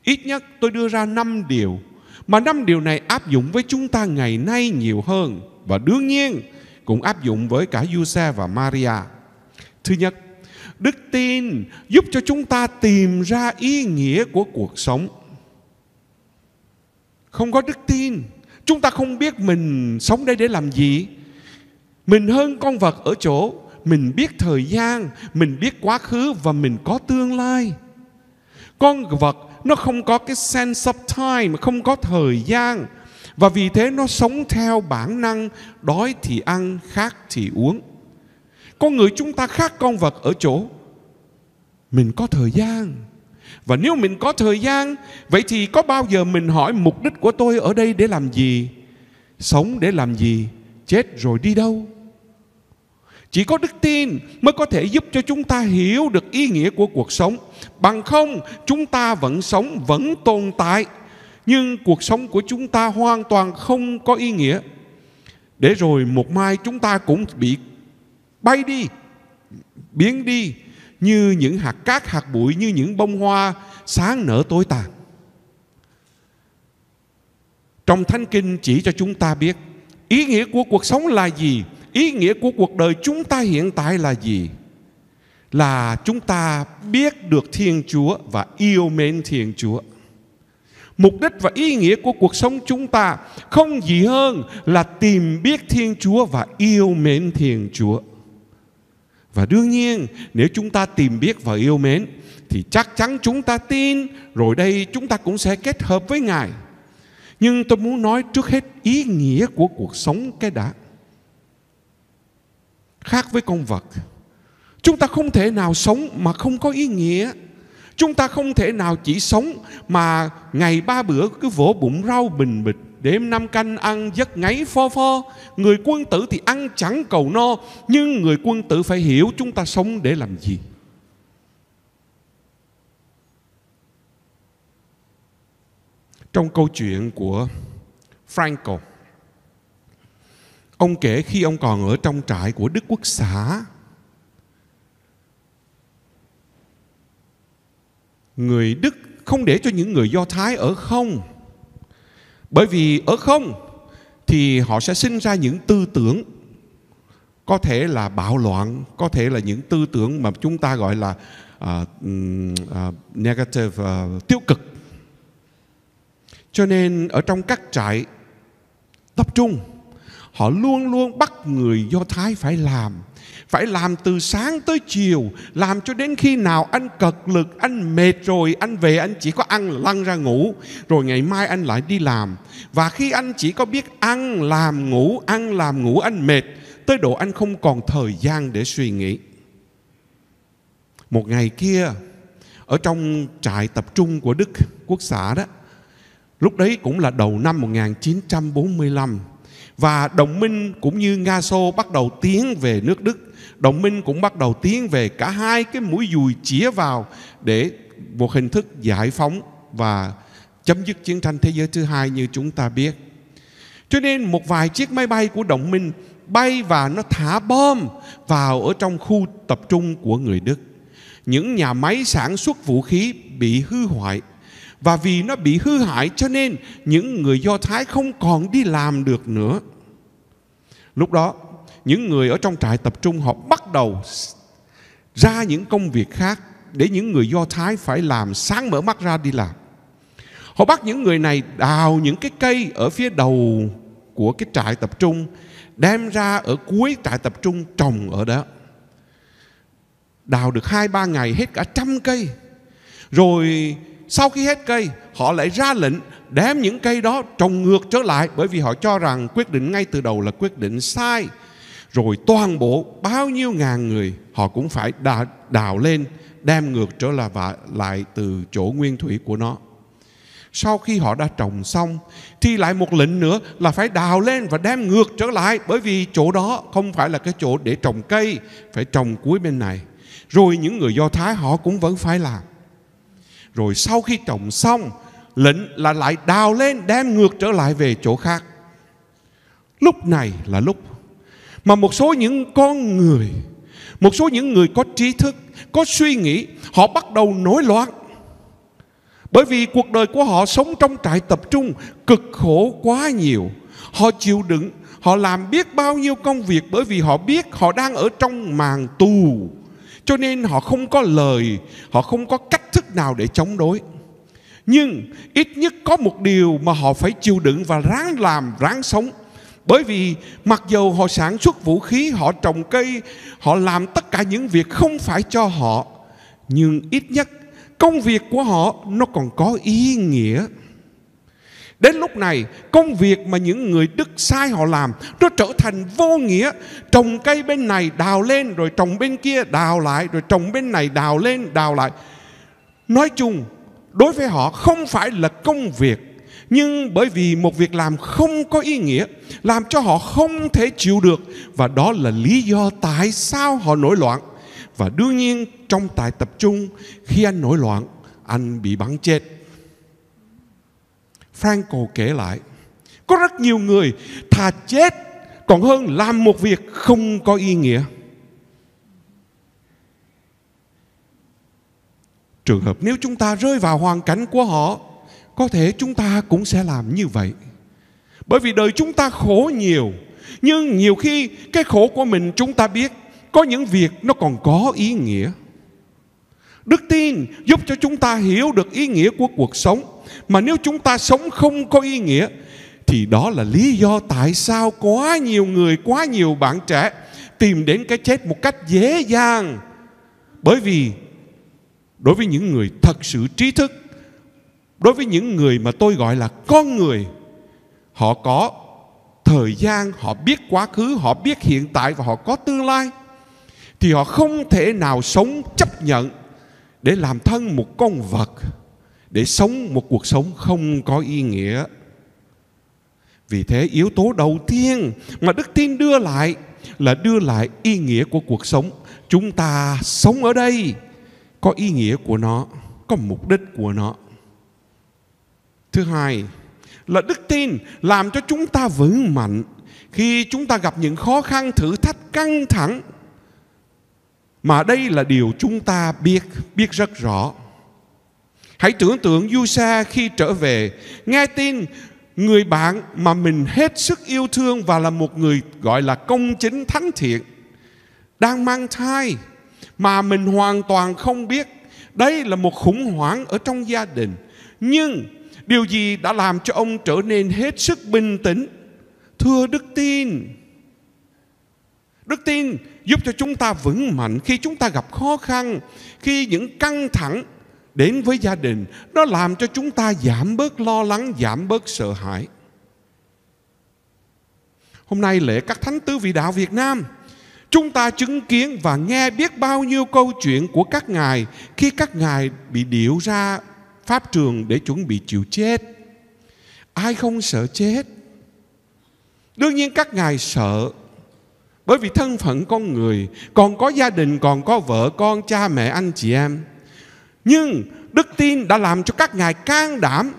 ít nhất tôi đưa ra năm điều mà năm điều này áp dụng với chúng ta ngày nay nhiều hơn và đương nhiên cũng áp dụng với cả Giuse và Maria. Thứ nhất, đức tin giúp cho chúng ta tìm ra ý nghĩa của cuộc sống không có đức tin chúng ta không biết mình sống đây để làm gì mình hơn con vật ở chỗ mình biết thời gian mình biết quá khứ và mình có tương lai con vật nó không có cái sense of time không có thời gian và vì thế nó sống theo bản năng đói thì ăn khát thì uống con người chúng ta khác con vật ở chỗ mình có thời gian và nếu mình có thời gian, vậy thì có bao giờ mình hỏi mục đích của tôi ở đây để làm gì? Sống để làm gì? Chết rồi đi đâu? Chỉ có đức tin mới có thể giúp cho chúng ta hiểu được ý nghĩa của cuộc sống. Bằng không, chúng ta vẫn sống, vẫn tồn tại. Nhưng cuộc sống của chúng ta hoàn toàn không có ý nghĩa. Để rồi một mai chúng ta cũng bị bay đi, biến đi như những hạt cát hạt bụi như những bông hoa sáng nở tối tàn trong thánh kinh chỉ cho chúng ta biết ý nghĩa của cuộc sống là gì ý nghĩa của cuộc đời chúng ta hiện tại là gì là chúng ta biết được thiên chúa và yêu mến thiên chúa mục đích và ý nghĩa của cuộc sống chúng ta không gì hơn là tìm biết thiên chúa và yêu mến thiên chúa và đương nhiên nếu chúng ta tìm biết và yêu mến thì chắc chắn chúng ta tin rồi đây chúng ta cũng sẽ kết hợp với Ngài. Nhưng tôi muốn nói trước hết ý nghĩa của cuộc sống cái đã. Khác với con vật, chúng ta không thể nào sống mà không có ý nghĩa. Chúng ta không thể nào chỉ sống mà ngày ba bữa cứ vỗ bụng rau bình bịch Đêm năm canh ăn giấc ngáy pho pho Người quân tử thì ăn chẳng cầu no Nhưng người quân tử phải hiểu chúng ta sống để làm gì Trong câu chuyện của Frankl Ông kể khi ông còn ở trong trại của Đức Quốc xã Người Đức không để cho những người Do Thái ở không bởi vì ở không thì họ sẽ sinh ra những tư tưởng có thể là bạo loạn, có thể là những tư tưởng mà chúng ta gọi là uh, uh, negative uh, tiêu cực. Cho nên ở trong các trại tập trung, họ luôn luôn bắt người Do Thái phải làm phải làm từ sáng tới chiều làm cho đến khi nào anh cật lực anh mệt rồi anh về anh chỉ có ăn lăn ra ngủ rồi ngày mai anh lại đi làm và khi anh chỉ có biết ăn làm ngủ ăn làm ngủ anh mệt tới độ anh không còn thời gian để suy nghĩ một ngày kia ở trong trại tập trung của Đức Quốc xã đó lúc đấy cũng là đầu năm 1945 và đồng minh cũng như Nga Xô bắt đầu tiến về nước Đức đồng minh cũng bắt đầu tiến về cả hai cái mũi dùi chĩa vào để một hình thức giải phóng và chấm dứt chiến tranh thế giới thứ hai như chúng ta biết. Cho nên một vài chiếc máy bay của đồng minh bay và nó thả bom vào ở trong khu tập trung của người Đức. Những nhà máy sản xuất vũ khí bị hư hoại và vì nó bị hư hại cho nên những người Do Thái không còn đi làm được nữa. Lúc đó những người ở trong trại tập trung họ bắt đầu ra những công việc khác để những người Do Thái phải làm sáng mở mắt ra đi làm. Họ bắt những người này đào những cái cây ở phía đầu của cái trại tập trung đem ra ở cuối trại tập trung trồng ở đó. Đào được hai ba ngày hết cả trăm cây. Rồi sau khi hết cây, họ lại ra lệnh đem những cây đó trồng ngược trở lại bởi vì họ cho rằng quyết định ngay từ đầu là quyết định sai rồi toàn bộ bao nhiêu ngàn người họ cũng phải đào đào lên đem ngược trở là và lại từ chỗ nguyên thủy của nó sau khi họ đã trồng xong thì lại một lệnh nữa là phải đào lên và đem ngược trở lại bởi vì chỗ đó không phải là cái chỗ để trồng cây phải trồng cuối bên này rồi những người do thái họ cũng vẫn phải làm rồi sau khi trồng xong lệnh là lại đào lên đem ngược trở lại về chỗ khác lúc này là lúc mà một số những con người một số những người có trí thức có suy nghĩ họ bắt đầu nổi loạn bởi vì cuộc đời của họ sống trong trại tập trung cực khổ quá nhiều họ chịu đựng họ làm biết bao nhiêu công việc bởi vì họ biết họ đang ở trong màn tù cho nên họ không có lời họ không có cách thức nào để chống đối nhưng ít nhất có một điều mà họ phải chịu đựng và ráng làm ráng sống bởi vì mặc dù họ sản xuất vũ khí, họ trồng cây, họ làm tất cả những việc không phải cho họ, nhưng ít nhất công việc của họ nó còn có ý nghĩa. Đến lúc này, công việc mà những người Đức sai họ làm, nó trở thành vô nghĩa. Trồng cây bên này đào lên, rồi trồng bên kia đào lại, rồi trồng bên này đào lên, đào lại. Nói chung, đối với họ không phải là công việc nhưng bởi vì một việc làm không có ý nghĩa làm cho họ không thể chịu được và đó là lý do tại sao họ nổi loạn và đương nhiên trong tại tập trung khi anh nổi loạn anh bị bắn chết Franco kể lại có rất nhiều người thà chết còn hơn làm một việc không có ý nghĩa trường hợp nếu chúng ta rơi vào hoàn cảnh của họ có thể chúng ta cũng sẽ làm như vậy bởi vì đời chúng ta khổ nhiều nhưng nhiều khi cái khổ của mình chúng ta biết có những việc nó còn có ý nghĩa đức tin giúp cho chúng ta hiểu được ý nghĩa của cuộc sống mà nếu chúng ta sống không có ý nghĩa thì đó là lý do tại sao quá nhiều người quá nhiều bạn trẻ tìm đến cái chết một cách dễ dàng bởi vì đối với những người thật sự trí thức đối với những người mà tôi gọi là con người họ có thời gian họ biết quá khứ họ biết hiện tại và họ có tương lai thì họ không thể nào sống chấp nhận để làm thân một con vật để sống một cuộc sống không có ý nghĩa vì thế yếu tố đầu tiên mà đức tin đưa lại là đưa lại ý nghĩa của cuộc sống chúng ta sống ở đây có ý nghĩa của nó có mục đích của nó Thứ hai là đức tin làm cho chúng ta vững mạnh khi chúng ta gặp những khó khăn, thử thách, căng thẳng. Mà đây là điều chúng ta biết, biết rất rõ. Hãy tưởng tượng du Yusa khi trở về, nghe tin người bạn mà mình hết sức yêu thương và là một người gọi là công chính thánh thiện đang mang thai mà mình hoàn toàn không biết. Đây là một khủng hoảng ở trong gia đình. Nhưng Điều gì đã làm cho ông trở nên hết sức bình tĩnh? Thưa đức tin. Đức tin giúp cho chúng ta vững mạnh khi chúng ta gặp khó khăn, khi những căng thẳng đến với gia đình, nó làm cho chúng ta giảm bớt lo lắng, giảm bớt sợ hãi. Hôm nay lễ các thánh tứ vị đạo Việt Nam, chúng ta chứng kiến và nghe biết bao nhiêu câu chuyện của các ngài khi các ngài bị điệu ra pháp trường để chuẩn bị chịu chết ai không sợ chết đương nhiên các ngài sợ bởi vì thân phận con người còn có gia đình còn có vợ con cha mẹ anh chị em nhưng đức tin đã làm cho các ngài can đảm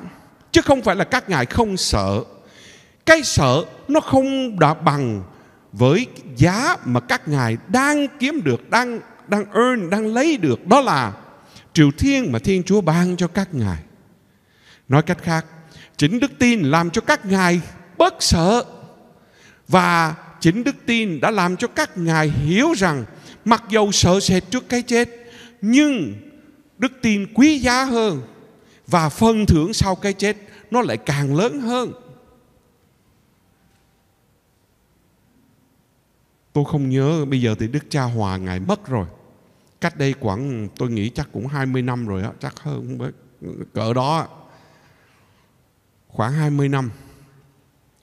chứ không phải là các ngài không sợ cái sợ nó không đã bằng với giá mà các ngài đang kiếm được đang đang earn đang lấy được đó là triều thiên mà Thiên Chúa ban cho các ngài. Nói cách khác, chính đức tin làm cho các ngài bất sợ và chính đức tin đã làm cho các ngài hiểu rằng mặc dầu sợ sệt trước cái chết nhưng đức tin quý giá hơn và phần thưởng sau cái chết nó lại càng lớn hơn. Tôi không nhớ bây giờ thì Đức Cha Hòa Ngài mất rồi cách đây khoảng tôi nghĩ chắc cũng 20 năm rồi đó, chắc hơn cỡ đó khoảng 20 năm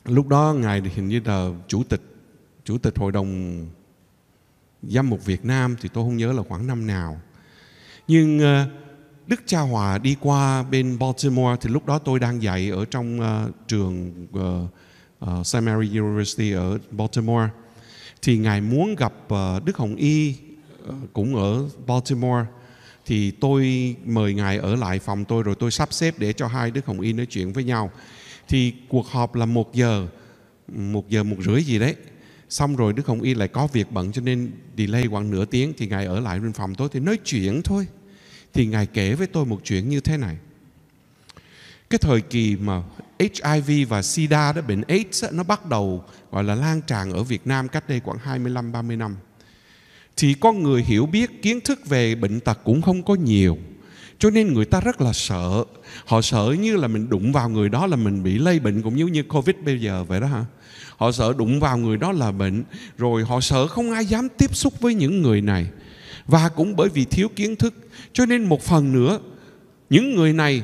lúc đó ngài hình như là chủ tịch chủ tịch hội đồng giám mục Việt Nam thì tôi không nhớ là khoảng năm nào nhưng ờ, Đức Cha Hòa đi qua bên Baltimore thì lúc đó tôi đang dạy ở trong uh, trường uh, uh, St. Mary University ở Baltimore thì ngài muốn gặp uh, Đức Hồng Y cũng ở Baltimore thì tôi mời ngài ở lại phòng tôi rồi tôi sắp xếp để cho hai đứa Hồng Y nói chuyện với nhau. Thì cuộc họp là một giờ, một giờ một rưỡi gì đấy. Xong rồi đứa Hồng Y lại có việc bận cho nên delay khoảng nửa tiếng thì ngài ở lại bên phòng tôi thì nói chuyện thôi. Thì ngài kể với tôi một chuyện như thế này. Cái thời kỳ mà HIV và SIDA đó bệnh AIDS đó, nó bắt đầu gọi là lan tràn ở Việt Nam cách đây khoảng 25 30 năm thì con người hiểu biết kiến thức về bệnh tật cũng không có nhiều cho nên người ta rất là sợ họ sợ như là mình đụng vào người đó là mình bị lây bệnh cũng giống như, như covid bây giờ vậy đó hả họ sợ đụng vào người đó là bệnh rồi họ sợ không ai dám tiếp xúc với những người này và cũng bởi vì thiếu kiến thức cho nên một phần nữa những người này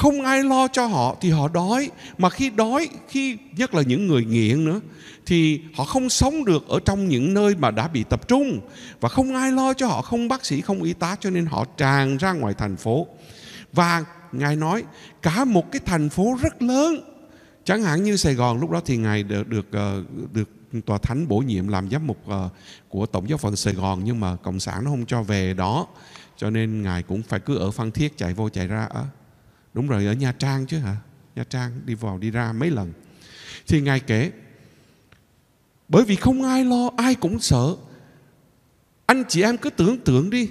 không ai lo cho họ thì họ đói mà khi đói khi nhất là những người nghiện nữa thì họ không sống được ở trong những nơi mà đã bị tập trung và không ai lo cho họ không bác sĩ không y tá cho nên họ tràn ra ngoài thành phố và ngài nói cả một cái thành phố rất lớn chẳng hạn như Sài Gòn lúc đó thì ngài được được ờ, được tòa thánh bổ nhiệm làm giám mục ờ, của tổng giáo phận Sài Gòn nhưng mà cộng sản nó không cho về đó cho nên ngài cũng phải cứ ở Phan Thiết chạy vô chạy ra ở ờ đúng rồi ở nha trang chứ hả nha trang đi vào đi ra mấy lần thì ngài kể bởi vì không ai lo ai cũng sợ anh chị em cứ tưởng tượng đi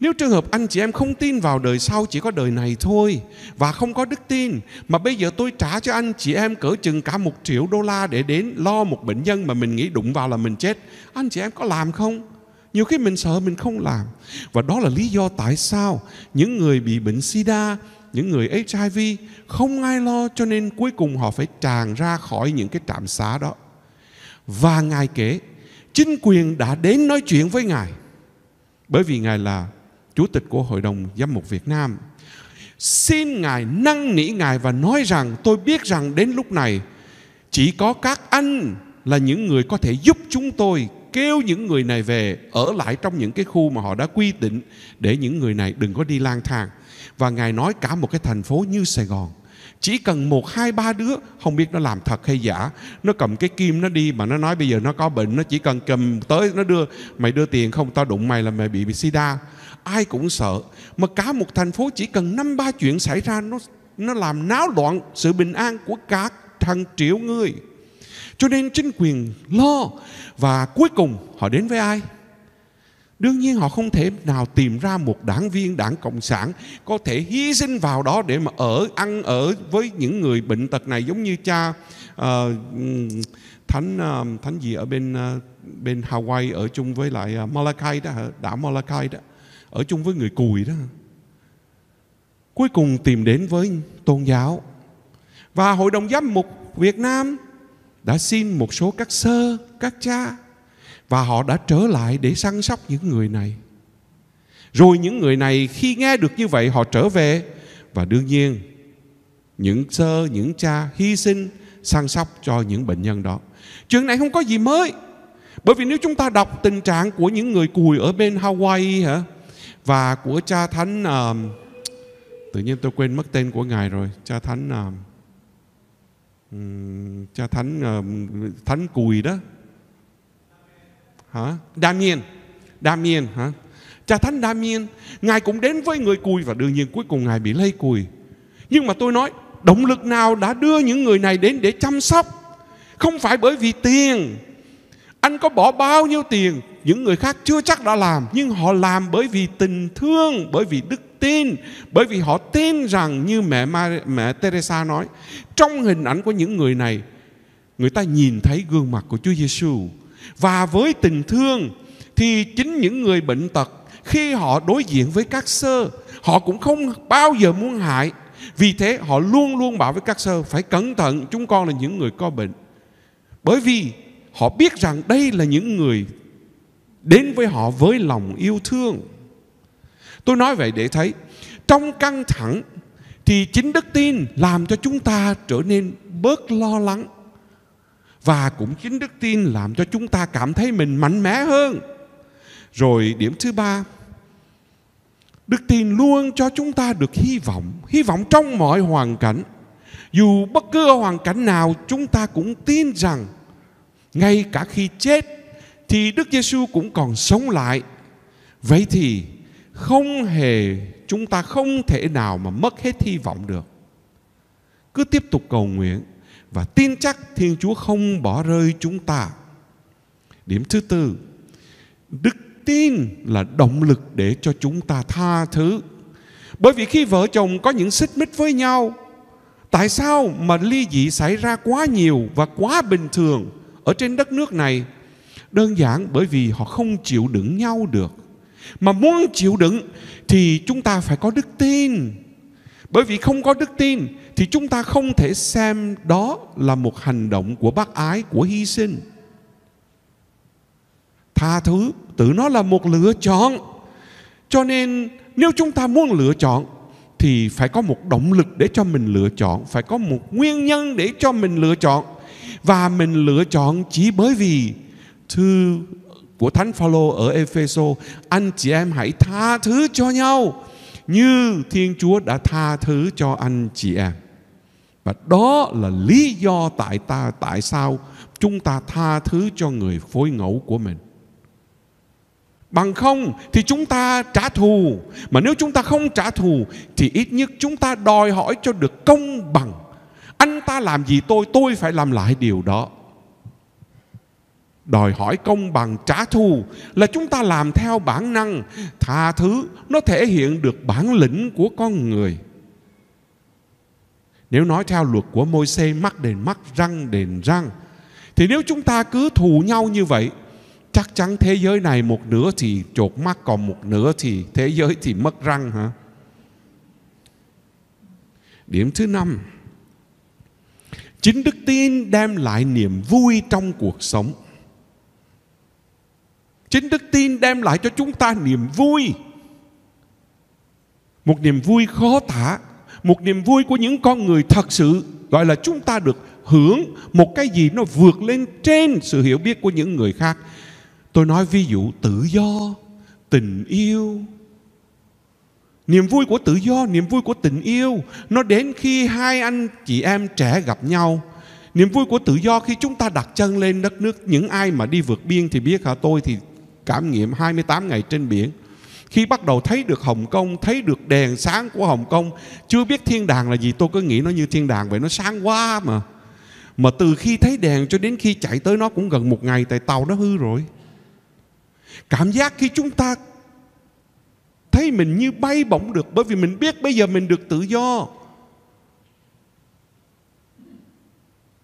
nếu trường hợp anh chị em không tin vào đời sau chỉ có đời này thôi và không có đức tin mà bây giờ tôi trả cho anh chị em cỡ chừng cả một triệu đô la để đến lo một bệnh nhân mà mình nghĩ đụng vào là mình chết anh chị em có làm không nhiều khi mình sợ mình không làm và đó là lý do tại sao những người bị bệnh sida những người HIV không ai lo cho nên cuối cùng họ phải tràn ra khỏi những cái trạm xá đó. Và Ngài kể, chính quyền đã đến nói chuyện với Ngài. Bởi vì Ngài là Chủ tịch của Hội đồng Giám mục Việt Nam. Xin Ngài năn nỉ Ngài và nói rằng tôi biết rằng đến lúc này chỉ có các anh là những người có thể giúp chúng tôi kêu những người này về ở lại trong những cái khu mà họ đã quy định để những người này đừng có đi lang thang và ngài nói cả một cái thành phố như sài gòn chỉ cần một hai ba đứa không biết nó làm thật hay giả nó cầm cái kim nó đi mà nó nói bây giờ nó có bệnh nó chỉ cần cầm tới nó đưa mày đưa tiền không tao đụng mày là mày bị bị sida ai cũng sợ mà cả một thành phố chỉ cần năm ba chuyện xảy ra nó nó làm náo loạn sự bình an của cả hàng triệu người cho nên chính quyền lo và cuối cùng họ đến với ai Đương nhiên họ không thể nào tìm ra một đảng viên đảng Cộng sản có thể hy sinh vào đó để mà ở, ăn ở với những người bệnh tật này giống như cha uh, thánh uh, thánh gì ở bên uh, bên Hawaii ở chung với lại uh, Malakai đó, đảo Malakai đó, ở chung với người cùi đó. Cuối cùng tìm đến với tôn giáo và hội đồng giám mục Việt Nam đã xin một số các sơ, các cha và họ đã trở lại để săn sóc những người này rồi những người này khi nghe được như vậy họ trở về và đương nhiên những sơ những cha hy sinh săn sóc cho những bệnh nhân đó chuyện này không có gì mới bởi vì nếu chúng ta đọc tình trạng của những người cùi ở bên Hawaii hả và của cha thánh uh, tự nhiên tôi quên mất tên của ngài rồi cha thánh uh, cha thánh uh, thánh cùi đó hả? Damien Damien hả? Cha Thánh Damien Ngài cũng đến với người cùi Và đương nhiên cuối cùng Ngài bị lây cùi Nhưng mà tôi nói Động lực nào đã đưa những người này đến để chăm sóc Không phải bởi vì tiền Anh có bỏ bao nhiêu tiền Những người khác chưa chắc đã làm Nhưng họ làm bởi vì tình thương Bởi vì đức tin Bởi vì họ tin rằng như mẹ, Maria, mẹ Teresa nói Trong hình ảnh của những người này Người ta nhìn thấy gương mặt của Chúa Giêsu và với tình thương thì chính những người bệnh tật khi họ đối diện với các sơ, họ cũng không bao giờ muốn hại. Vì thế họ luôn luôn bảo với các sơ phải cẩn thận chúng con là những người có bệnh. Bởi vì họ biết rằng đây là những người đến với họ với lòng yêu thương. Tôi nói vậy để thấy trong căng thẳng thì chính đức tin làm cho chúng ta trở nên bớt lo lắng và cũng chính đức tin làm cho chúng ta cảm thấy mình mạnh mẽ hơn rồi điểm thứ ba đức tin luôn cho chúng ta được hy vọng hy vọng trong mọi hoàn cảnh dù bất cứ hoàn cảnh nào chúng ta cũng tin rằng ngay cả khi chết thì đức giêsu cũng còn sống lại vậy thì không hề chúng ta không thể nào mà mất hết hy vọng được cứ tiếp tục cầu nguyện và tin chắc Thiên Chúa không bỏ rơi chúng ta. Điểm thứ tư, đức tin là động lực để cho chúng ta tha thứ. Bởi vì khi vợ chồng có những xích mích với nhau, tại sao mà ly dị xảy ra quá nhiều và quá bình thường ở trên đất nước này? Đơn giản bởi vì họ không chịu đựng nhau được. Mà muốn chịu đựng thì chúng ta phải có đức tin bởi vì không có đức tin thì chúng ta không thể xem đó là một hành động của bác ái, của hy sinh. Tha thứ, tự nó là một lựa chọn. Cho nên nếu chúng ta muốn lựa chọn thì phải có một động lực để cho mình lựa chọn, phải có một nguyên nhân để cho mình lựa chọn. Và mình lựa chọn chỉ bởi vì thư của Thánh Phaolô ở Epheso, anh chị em hãy tha thứ cho nhau như Thiên Chúa đã tha thứ cho anh chị em. Và đó là lý do tại ta tại sao chúng ta tha thứ cho người phối ngẫu của mình. Bằng không thì chúng ta trả thù Mà nếu chúng ta không trả thù Thì ít nhất chúng ta đòi hỏi cho được công bằng Anh ta làm gì tôi Tôi phải làm lại điều đó đòi hỏi công bằng trả thù là chúng ta làm theo bản năng tha thứ nó thể hiện được bản lĩnh của con người nếu nói theo luật của môi xê mắt đền mắt răng đền răng thì nếu chúng ta cứ thù nhau như vậy chắc chắn thế giới này một nửa thì chột mắt còn một nửa thì thế giới thì mất răng hả điểm thứ năm chính đức tin đem lại niềm vui trong cuộc sống Chính đức tin đem lại cho chúng ta niềm vui. Một niềm vui khó tả, một niềm vui của những con người thật sự gọi là chúng ta được hưởng một cái gì nó vượt lên trên sự hiểu biết của những người khác. Tôi nói ví dụ tự do, tình yêu, Niềm vui của tự do, niềm vui của tình yêu Nó đến khi hai anh chị em trẻ gặp nhau Niềm vui của tự do khi chúng ta đặt chân lên đất nước Những ai mà đi vượt biên thì biết hả Tôi thì cảm nghiệm 28 ngày trên biển khi bắt đầu thấy được Hồng Kông thấy được đèn sáng của Hồng Kông chưa biết thiên đàng là gì tôi cứ nghĩ nó như thiên đàng vậy nó sáng quá mà mà từ khi thấy đèn cho đến khi chạy tới nó cũng gần một ngày tại tàu nó hư rồi cảm giác khi chúng ta thấy mình như bay bổng được bởi vì mình biết bây giờ mình được tự do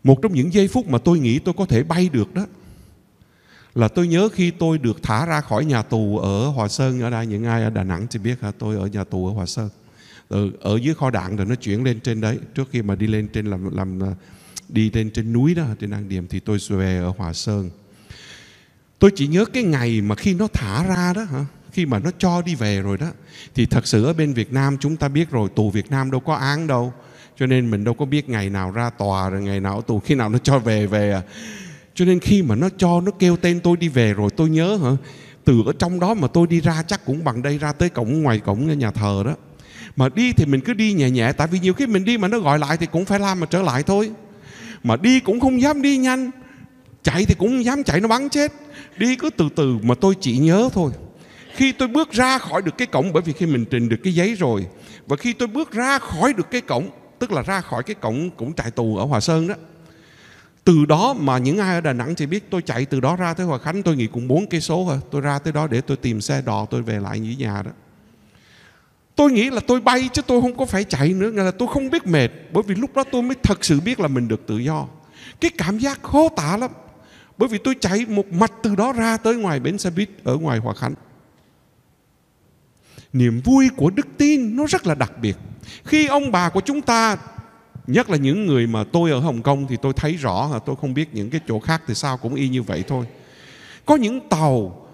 một trong những giây phút mà tôi nghĩ tôi có thể bay được đó là tôi nhớ khi tôi được thả ra khỏi nhà tù ở Hòa Sơn ở đây những ai ở Đà Nẵng thì biết ha tôi ở nhà tù ở Hòa Sơn ừ, ở dưới kho đạn rồi nó chuyển lên trên đấy trước khi mà đi lên trên làm làm ờ, đi lên trên núi đó trên An Điểm thì tôi về ở Hòa Sơn tôi chỉ nhớ cái ngày mà khi nó thả ra đó hả khi mà nó cho đi về rồi đó thì thật sự ở bên Việt Nam chúng ta biết rồi tù Việt Nam đâu có án đâu cho nên mình đâu có biết ngày nào ra tòa rồi ngày nào ở tù khi nào nó cho về về à cho nên khi mà nó cho nó kêu tên tôi đi về rồi tôi nhớ hả từ ở trong đó mà tôi đi ra chắc cũng bằng đây ra tới cổng ngoài cổng nhà thờ đó mà đi thì mình cứ đi nhẹ nhẹ tại vì nhiều khi mình đi mà nó gọi lại thì cũng phải làm mà trở lại thôi mà đi cũng không dám đi nhanh chạy thì cũng không dám chạy nó bắn chết đi cứ từ từ mà tôi chỉ nhớ thôi khi tôi bước ra khỏi được cái cổng bởi vì khi mình trình được cái giấy rồi và khi tôi bước ra khỏi được cái cổng tức là ra khỏi cái cổng cũng trại tù ở hòa sơn đó từ đó mà những ai ở Đà Nẵng thì biết tôi chạy từ đó ra tới Hòa Khánh tôi nghĩ cũng bốn cây số rồi tôi ra tới đó để tôi tìm xe đò tôi về lại như nhà đó tôi nghĩ là tôi bay chứ tôi không có phải chạy nữa nghĩa là tôi không biết mệt bởi vì lúc đó tôi mới thật sự biết là mình được tự do cái cảm giác khó tả lắm bởi vì tôi chạy một mạch từ đó ra tới ngoài bến xe buýt ở ngoài Hòa Khánh niềm vui của đức tin nó rất là đặc biệt khi ông bà của chúng ta nhất là những người mà tôi ở Hồng Kông thì tôi thấy rõ tôi không biết những cái chỗ khác thì sao cũng y như vậy thôi có những tàu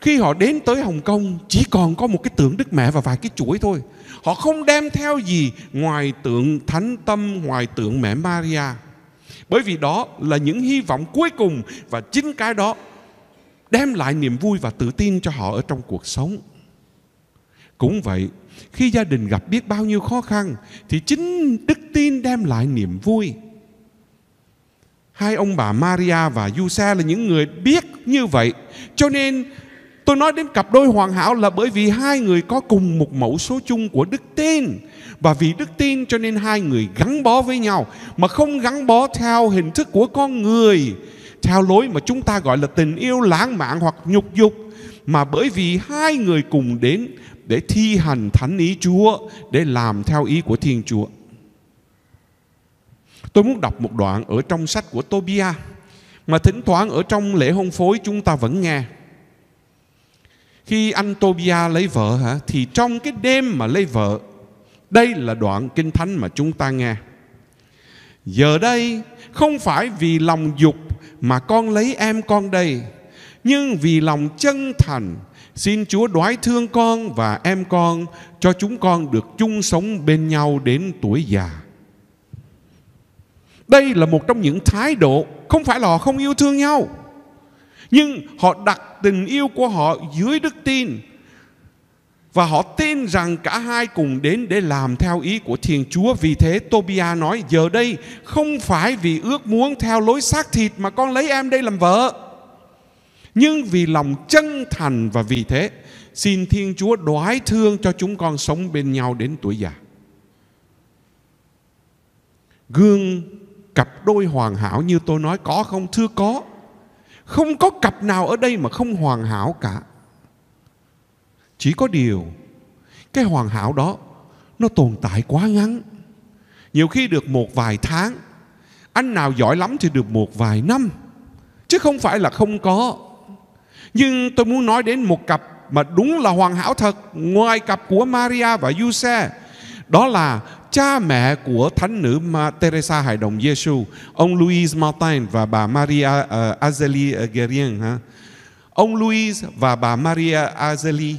khi họ đến tới Hồng Kông chỉ còn có một cái tượng Đức Mẹ và vài cái chuỗi thôi họ không đem theo gì ngoài tượng Thánh Tâm ngoài tượng Mẹ Maria bởi vì đó là những hy vọng cuối cùng và chính cái đó đem lại niềm vui và tự tin cho họ ở trong cuộc sống cũng vậy khi gia đình gặp biết bao nhiêu khó khăn thì chính đức tin đem lại niềm vui. Hai ông bà Maria và Giuse là những người biết như vậy. Cho nên tôi nói đến cặp đôi hoàn hảo là bởi vì hai người có cùng một mẫu số chung của đức tin. Và vì đức tin cho nên hai người gắn bó với nhau mà không gắn bó theo hình thức của con người theo lối mà chúng ta gọi là tình yêu lãng mạn hoặc nhục dục mà bởi vì hai người cùng đến để thi hành thánh ý Chúa, để làm theo ý của Thiên Chúa. Tôi muốn đọc một đoạn ở trong sách của Tobia mà thỉnh thoảng ở trong lễ hôn phối chúng ta vẫn nghe. Khi anh Tobia lấy vợ hả thì trong cái đêm mà lấy vợ, đây là đoạn kinh thánh mà chúng ta nghe. Giờ đây không phải vì lòng dục mà con lấy em con đây, nhưng vì lòng chân thành Xin Chúa đoái thương con và em con cho chúng con được chung sống bên nhau đến tuổi già. Đây là một trong những thái độ không phải là họ không yêu thương nhau. Nhưng họ đặt tình yêu của họ dưới đức tin và họ tin rằng cả hai cùng đến để làm theo ý của Thiên Chúa. Vì thế Tobia nói giờ đây không phải vì ước muốn theo lối xác thịt mà con lấy em đây làm vợ nhưng vì lòng chân thành và vì thế xin Thiên Chúa đoái thương cho chúng con sống bên nhau đến tuổi già. Gương cặp đôi hoàn hảo như tôi nói có không? Thưa có. Không có cặp nào ở đây mà không hoàn hảo cả. Chỉ có điều cái hoàn hảo đó nó tồn tại quá ngắn. Nhiều khi được một vài tháng, anh nào giỏi lắm thì được một vài năm. Chứ không phải là không có nhưng tôi muốn nói đến một cặp mà đúng là hoàn hảo thật ngoài cặp của Maria và Giuse. Đó là cha mẹ của thánh nữ mà Teresa Hải đồng Giêsu, ông Louis Martin và bà Maria uh, Azeli Guerin ha. Ông Louis và bà Maria Azeli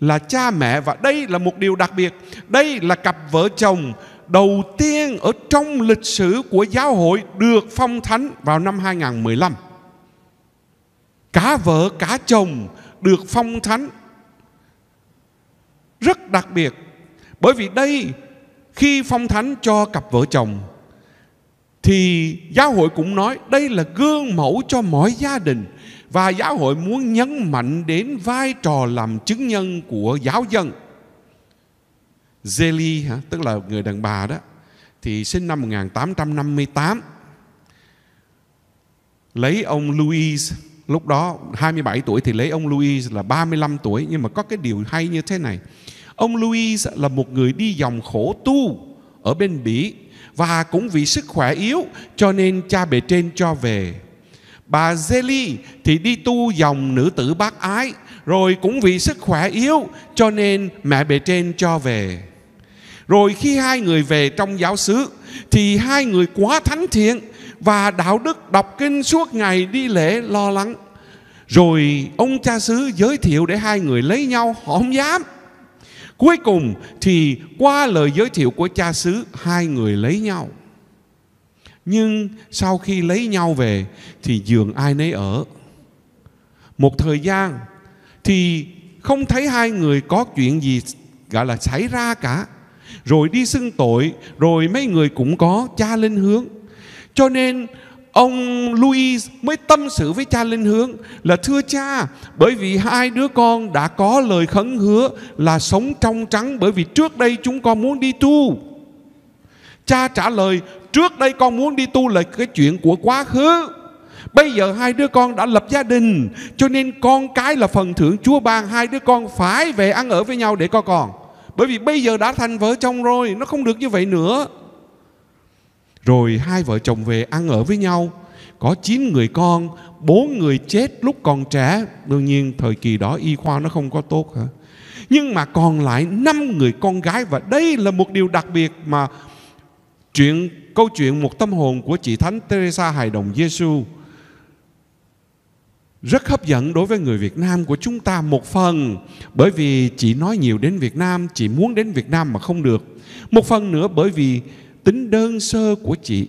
là cha mẹ và đây là một điều đặc biệt. Đây là cặp vợ chồng đầu tiên ở trong lịch sử của giáo hội được phong thánh vào năm 2015 cả vợ cả chồng được phong thánh rất đặc biệt bởi vì đây khi phong thánh cho cặp vợ chồng thì giáo hội cũng nói đây là gương mẫu cho mọi gia đình và giáo hội muốn nhấn mạnh đến vai trò làm chứng nhân của giáo dân Zeli hả tức là người đàn bà đó thì sinh năm 1858 lấy ông Louis Lúc đó 27 tuổi thì lấy ông Louis là 35 tuổi nhưng mà có cái điều hay như thế này. Ông Louis là một người đi dòng khổ tu ở bên Bỉ và cũng vì sức khỏe yếu cho nên cha bề trên cho về. Bà Zelie thì đi tu dòng nữ tử bác ái rồi cũng vì sức khỏe yếu cho nên mẹ bề trên cho về. Rồi khi hai người về trong giáo xứ thì hai người quá thánh thiện và đạo đức đọc kinh suốt ngày đi lễ lo lắng rồi ông cha xứ giới thiệu để hai người lấy nhau họ không dám cuối cùng thì qua lời giới thiệu của cha xứ hai người lấy nhau nhưng sau khi lấy nhau về thì giường ai nấy ở một thời gian thì không thấy hai người có chuyện gì gọi là xảy ra cả rồi đi xưng tội rồi mấy người cũng có cha linh hướng cho nên ông Louis mới tâm sự với cha Linh Hướng là thưa cha, bởi vì hai đứa con đã có lời khấn hứa là sống trong trắng bởi vì trước đây chúng con muốn đi tu. Cha trả lời, trước đây con muốn đi tu là cái chuyện của quá khứ. Bây giờ hai đứa con đã lập gia đình Cho nên con cái là phần thưởng Chúa ban Hai đứa con phải về ăn ở với nhau để có con, Bởi vì bây giờ đã thành vợ chồng rồi Nó không được như vậy nữa rồi hai vợ chồng về ăn ở với nhau Có 9 người con bốn người chết lúc còn trẻ Đương nhiên thời kỳ đó y khoa nó không có tốt hả Nhưng mà còn lại năm người con gái Và đây là một điều đặc biệt mà chuyện Câu chuyện một tâm hồn của chị Thánh Teresa Hài Đồng Giêsu rất hấp dẫn đối với người Việt Nam của chúng ta một phần bởi vì chị nói nhiều đến Việt Nam, chị muốn đến Việt Nam mà không được. Một phần nữa bởi vì tính đơn sơ của chị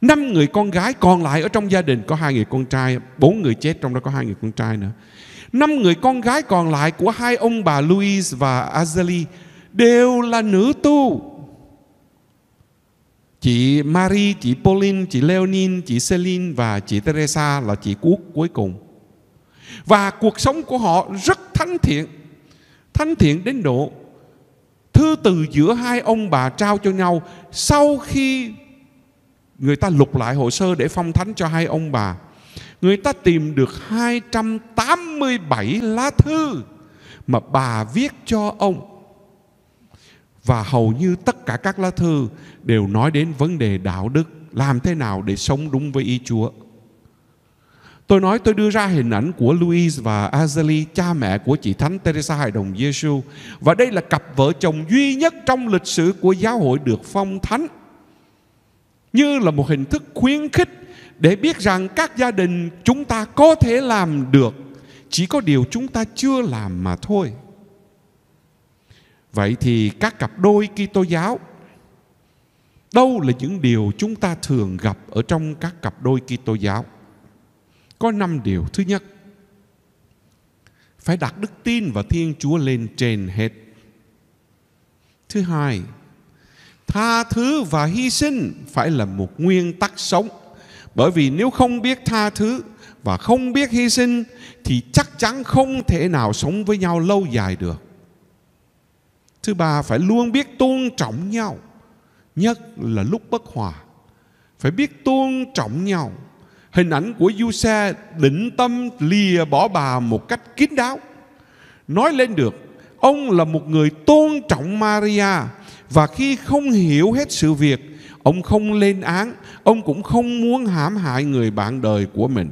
năm người con gái còn lại ở trong gia đình có hai người con trai bốn người chết trong đó có hai người con trai nữa năm người con gái còn lại của hai ông bà Louis và Azali đều là nữ tu chị Marie, chị Pauline, chị Leonine chị Celine và chị Teresa là chị cuốc cuối cùng và cuộc sống của họ rất thánh thiện thánh thiện đến độ thư từ giữa hai ông bà trao cho nhau sau khi người ta lục lại hồ sơ để phong thánh cho hai ông bà người ta tìm được 287 lá thư mà bà viết cho ông và hầu như tất cả các lá thư đều nói đến vấn đề đạo đức làm thế nào để sống đúng với ý Chúa Tôi nói tôi đưa ra hình ảnh của Louis và Azali, cha mẹ của chị Thánh Teresa Hài Đồng Giêsu Và đây là cặp vợ chồng duy nhất trong lịch sử của giáo hội được phong thánh. Như là một hình thức khuyến khích để biết rằng các gia đình chúng ta có thể làm được, chỉ có điều chúng ta chưa làm mà thôi. Vậy thì các cặp đôi Kitô giáo đâu là những điều chúng ta thường gặp ở trong các cặp đôi Kitô giáo? có năm điều. Thứ nhất, phải đặt đức tin và Thiên Chúa lên trên hết. Thứ hai, tha thứ và hy sinh phải là một nguyên tắc sống. Bởi vì nếu không biết tha thứ và không biết hy sinh thì chắc chắn không thể nào sống với nhau lâu dài được. Thứ ba, phải luôn biết tôn trọng nhau, nhất là lúc bất hòa. Phải biết tôn trọng nhau, hình ảnh của du xe định tâm lìa bỏ bà một cách kín đáo nói lên được ông là một người tôn trọng maria và khi không hiểu hết sự việc ông không lên án ông cũng không muốn hãm hại người bạn đời của mình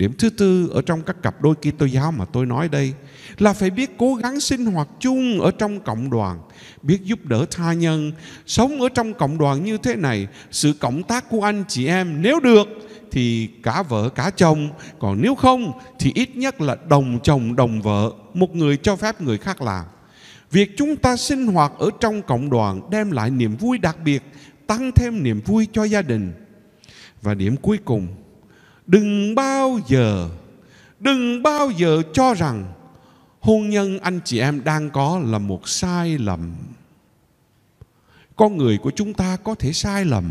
Điểm thứ tư ở trong các cặp đôi Kitô giáo mà tôi nói đây là phải biết cố gắng sinh hoạt chung ở trong cộng đoàn, biết giúp đỡ tha nhân, sống ở trong cộng đoàn như thế này, sự cộng tác của anh chị em nếu được thì cả vợ cả chồng, còn nếu không thì ít nhất là đồng chồng đồng vợ, một người cho phép người khác làm. Việc chúng ta sinh hoạt ở trong cộng đoàn đem lại niềm vui đặc biệt, tăng thêm niềm vui cho gia đình. Và điểm cuối cùng đừng bao giờ đừng bao giờ cho rằng hôn nhân anh chị em đang có là một sai lầm con người của chúng ta có thể sai lầm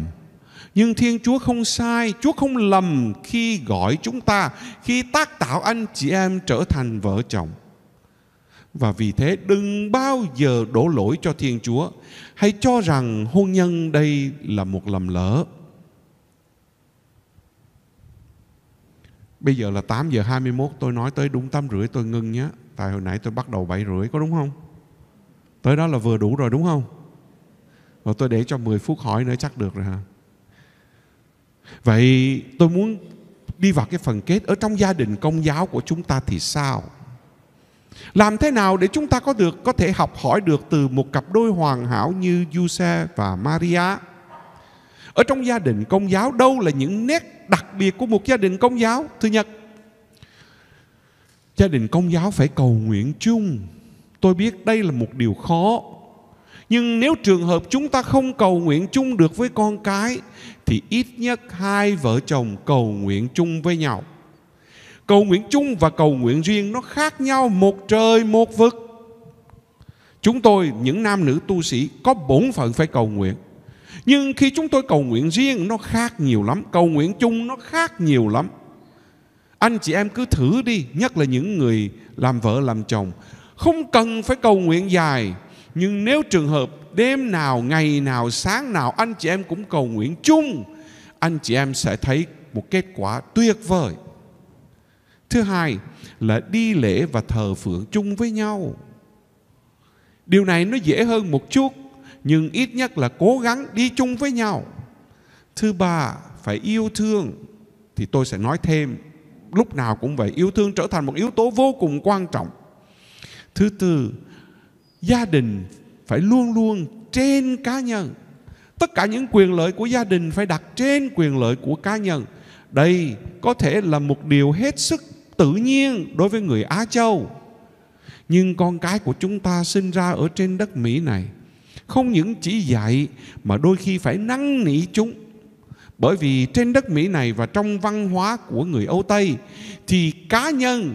nhưng thiên chúa không sai chúa không lầm khi gọi chúng ta khi tác tạo anh chị em trở thành vợ chồng và vì thế đừng bao giờ đổ lỗi cho thiên chúa hay cho rằng hôn nhân đây là một lầm lỡ Bây giờ là 8 giờ 21 tôi nói tới đúng 8 rưỡi tôi ngưng nhé. Tại hồi nãy tôi bắt đầu 7 rưỡi có đúng không? Tới đó là vừa đủ rồi đúng không? Và tôi để cho 10 phút hỏi nữa chắc được rồi hả? Vậy tôi muốn đi vào cái phần kết ở trong gia đình công giáo của chúng ta thì sao? Làm thế nào để chúng ta có được có thể học hỏi được từ một cặp đôi hoàn hảo như Giuse và Maria? ở trong gia đình công giáo đâu là những nét đặc biệt của một gia đình công giáo thứ nhất gia đình công giáo phải cầu nguyện chung tôi biết đây là một điều khó nhưng nếu trường hợp chúng ta không cầu nguyện chung được với con cái thì ít nhất hai vợ chồng cầu nguyện chung với nhau cầu nguyện chung và cầu nguyện riêng nó khác nhau một trời một vực chúng tôi những nam nữ tu sĩ có bổn phận phải cầu nguyện nhưng khi chúng tôi cầu nguyện riêng nó khác nhiều lắm Cầu nguyện chung nó khác nhiều lắm Anh chị em cứ thử đi Nhất là những người làm vợ làm chồng Không cần phải cầu nguyện dài Nhưng nếu trường hợp đêm nào, ngày nào, sáng nào Anh chị em cũng cầu nguyện chung Anh chị em sẽ thấy một kết quả tuyệt vời Thứ hai là đi lễ và thờ phượng chung với nhau Điều này nó dễ hơn một chút nhưng ít nhất là cố gắng đi chung với nhau thứ ba phải yêu thương thì tôi sẽ nói thêm lúc nào cũng vậy yêu thương trở thành một yếu tố vô cùng quan trọng thứ tư gia đình phải luôn luôn trên cá nhân tất cả những quyền lợi của gia đình phải đặt trên quyền lợi của cá nhân đây có thể là một điều hết sức tự nhiên đối với người á châu nhưng con cái của chúng ta sinh ra ở trên đất mỹ này không những chỉ dạy mà đôi khi phải năn nỉ chúng bởi vì trên đất Mỹ này và trong văn hóa của người Âu Tây thì cá nhân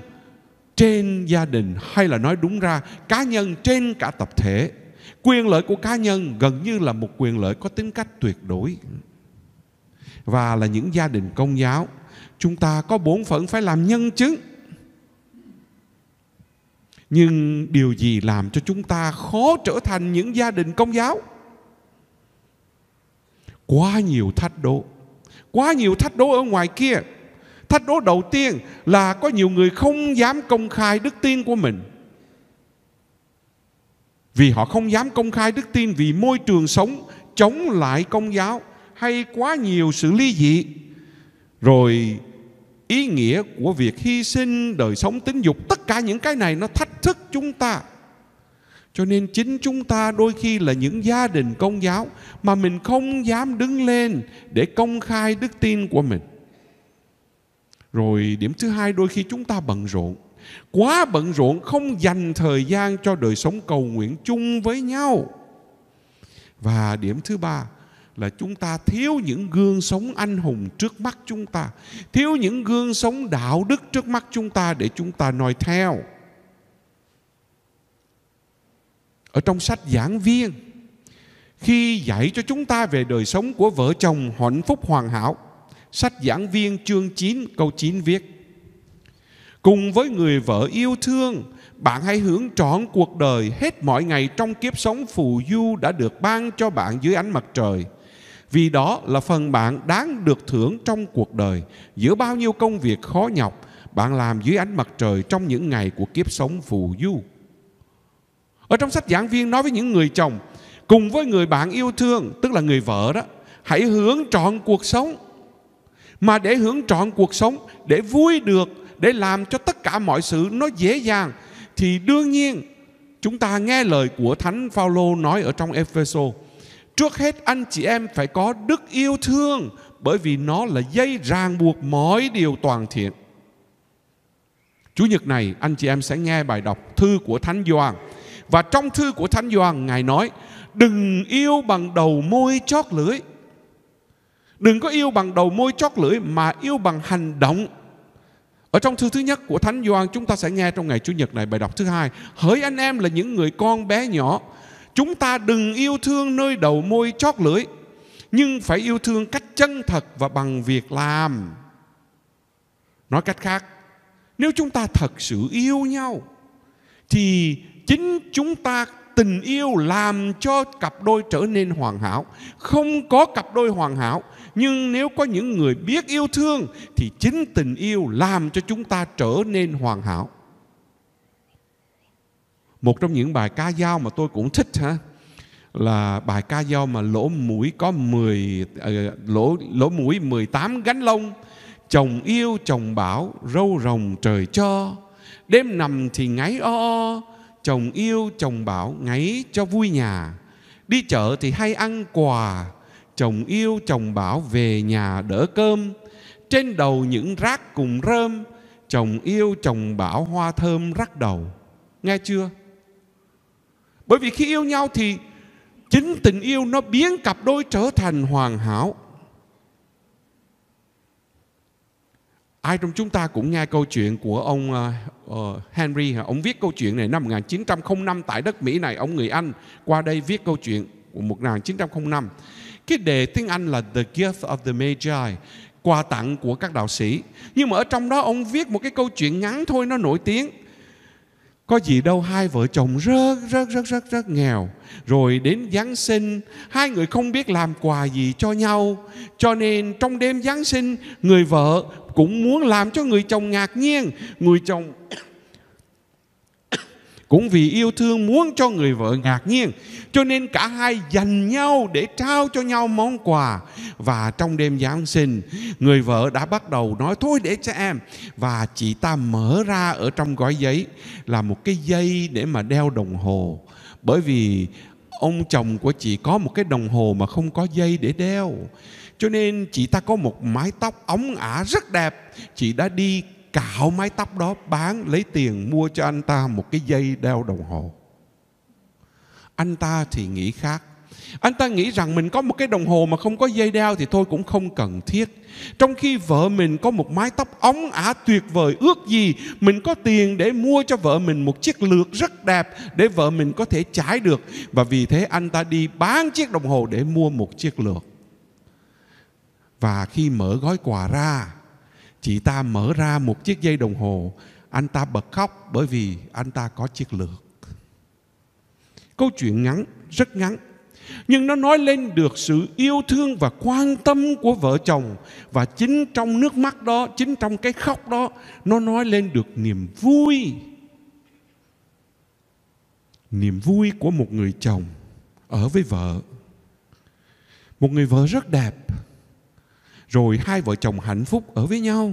trên gia đình hay là nói đúng ra cá nhân trên cả tập thể quyền lợi của cá nhân gần như là một quyền lợi có tính cách tuyệt đối và là những gia đình công giáo chúng ta có bổn phận phải làm nhân chứng nhưng điều gì làm cho chúng ta khó trở thành những gia đình công giáo quá nhiều thách đố quá nhiều thách đố ở ngoài kia thách đố đầu tiên là có nhiều người không dám công khai đức tin của mình vì họ không dám công khai đức tin vì môi trường sống chống lại công giáo hay quá nhiều sự ly dị rồi ý nghĩa của việc hy sinh đời sống tính dục tất cả những cái này nó thách thức chúng ta cho nên chính chúng ta đôi khi là những gia đình công giáo mà mình không dám đứng lên để công khai đức tin của mình rồi điểm thứ hai đôi khi chúng ta bận rộn quá bận rộn không dành thời gian cho đời sống cầu nguyện chung với nhau và điểm thứ ba là chúng ta thiếu những gương sống anh hùng trước mắt chúng ta, thiếu những gương sống đạo đức trước mắt chúng ta để chúng ta noi theo. Ở trong sách giảng viên, khi dạy cho chúng ta về đời sống của vợ chồng hạnh phúc hoàn hảo, sách giảng viên chương 9 câu 9 viết: Cùng với người vợ yêu thương, bạn hãy hưởng trọn cuộc đời hết mọi ngày trong kiếp sống phù du đã được ban cho bạn dưới ánh mặt trời vì đó là phần bạn đáng được thưởng trong cuộc đời giữa bao nhiêu công việc khó nhọc bạn làm dưới ánh mặt trời trong những ngày của kiếp sống phù du ở trong sách giảng viên nói với những người chồng cùng với người bạn yêu thương tức là người vợ đó hãy hưởng trọn cuộc sống mà để hưởng trọn cuộc sống để vui được để làm cho tất cả mọi sự nó dễ dàng thì đương nhiên chúng ta nghe lời của thánh Phaolô nói ở trong Ephesos Trước hết anh chị em phải có đức yêu thương bởi vì nó là dây ràng buộc mọi điều toàn thiện. Chủ nhật này anh chị em sẽ nghe bài đọc thư của Thánh Gioan. Và trong thư của Thánh Gioan ngài nói đừng yêu bằng đầu môi chót lưỡi. Đừng có yêu bằng đầu môi chót lưỡi mà yêu bằng hành động. Ở trong thư thứ nhất của Thánh Gioan chúng ta sẽ nghe trong ngày Chủ nhật này bài đọc thứ hai. Hỡi anh em là những người con bé nhỏ Chúng ta đừng yêu thương nơi đầu môi chót lưỡi Nhưng phải yêu thương cách chân thật và bằng việc làm Nói cách khác Nếu chúng ta thật sự yêu nhau Thì chính chúng ta tình yêu làm cho cặp đôi trở nên hoàn hảo Không có cặp đôi hoàn hảo Nhưng nếu có những người biết yêu thương Thì chính tình yêu làm cho chúng ta trở nên hoàn hảo một trong những bài ca dao mà tôi cũng thích ha là bài ca dao mà lỗ mũi có 10 ờ, lỗ lỗ mũi 18 gánh lông chồng yêu chồng bảo râu rồng trời cho đêm nằm thì ngáy o o chồng yêu chồng bảo ngáy cho vui nhà đi chợ thì hay ăn quà chồng yêu chồng bảo về nhà đỡ cơm trên đầu những rác cùng rơm chồng yêu chồng bảo hoa thơm rắc đầu nghe chưa bởi vì khi yêu nhau thì chính tình yêu nó biến cặp đôi trở thành hoàn hảo. Ai trong chúng ta cũng nghe câu chuyện của ông ờ, ờ, Henry, ông viết câu chuyện này năm 1905 tại đất Mỹ này, ông người Anh qua đây viết câu chuyện của 1905. Cái đề tiếng Anh là The Gift of the Magi, quà tặng của các đạo sĩ. Nhưng mà ở trong đó ông viết một cái câu chuyện ngắn thôi nó nổi tiếng có gì đâu hai vợ chồng rất rất rất rất rất nghèo rồi đến giáng sinh hai người không biết làm quà gì cho nhau cho nên trong đêm giáng sinh người vợ cũng muốn làm cho người chồng ngạc nhiên người chồng cũng vì yêu thương muốn cho người vợ ngạc nhiên cho nên cả hai dành nhau để trao cho nhau món quà và trong đêm giáng sinh người vợ đã bắt đầu nói thôi để cho em và chị ta mở ra ở trong gói giấy là một cái dây để mà đeo đồng hồ bởi vì ông chồng của chị có một cái đồng hồ mà không có dây để đeo cho nên chị ta có một mái tóc ống ả rất đẹp chị đã đi cạo mái tóc đó bán lấy tiền mua cho anh ta một cái dây đeo đồng hồ anh ta thì nghĩ khác anh ta nghĩ rằng mình có một cái đồng hồ mà không có dây đeo thì thôi cũng không cần thiết trong khi vợ mình có một mái tóc óng ả tuyệt vời ước gì mình có tiền để mua cho vợ mình một chiếc lược rất đẹp để vợ mình có thể trải được và vì thế anh ta đi bán chiếc đồng hồ để mua một chiếc lược và khi mở gói quà ra chị ta mở ra một chiếc dây đồng hồ anh ta bật khóc bởi vì anh ta có chiếc lược câu chuyện ngắn rất ngắn nhưng nó nói lên được sự yêu thương và quan tâm của vợ chồng và chính trong nước mắt đó chính trong cái khóc đó nó nói lên được niềm vui niềm vui của một người chồng ở với vợ một người vợ rất đẹp rồi hai vợ chồng hạnh phúc ở với nhau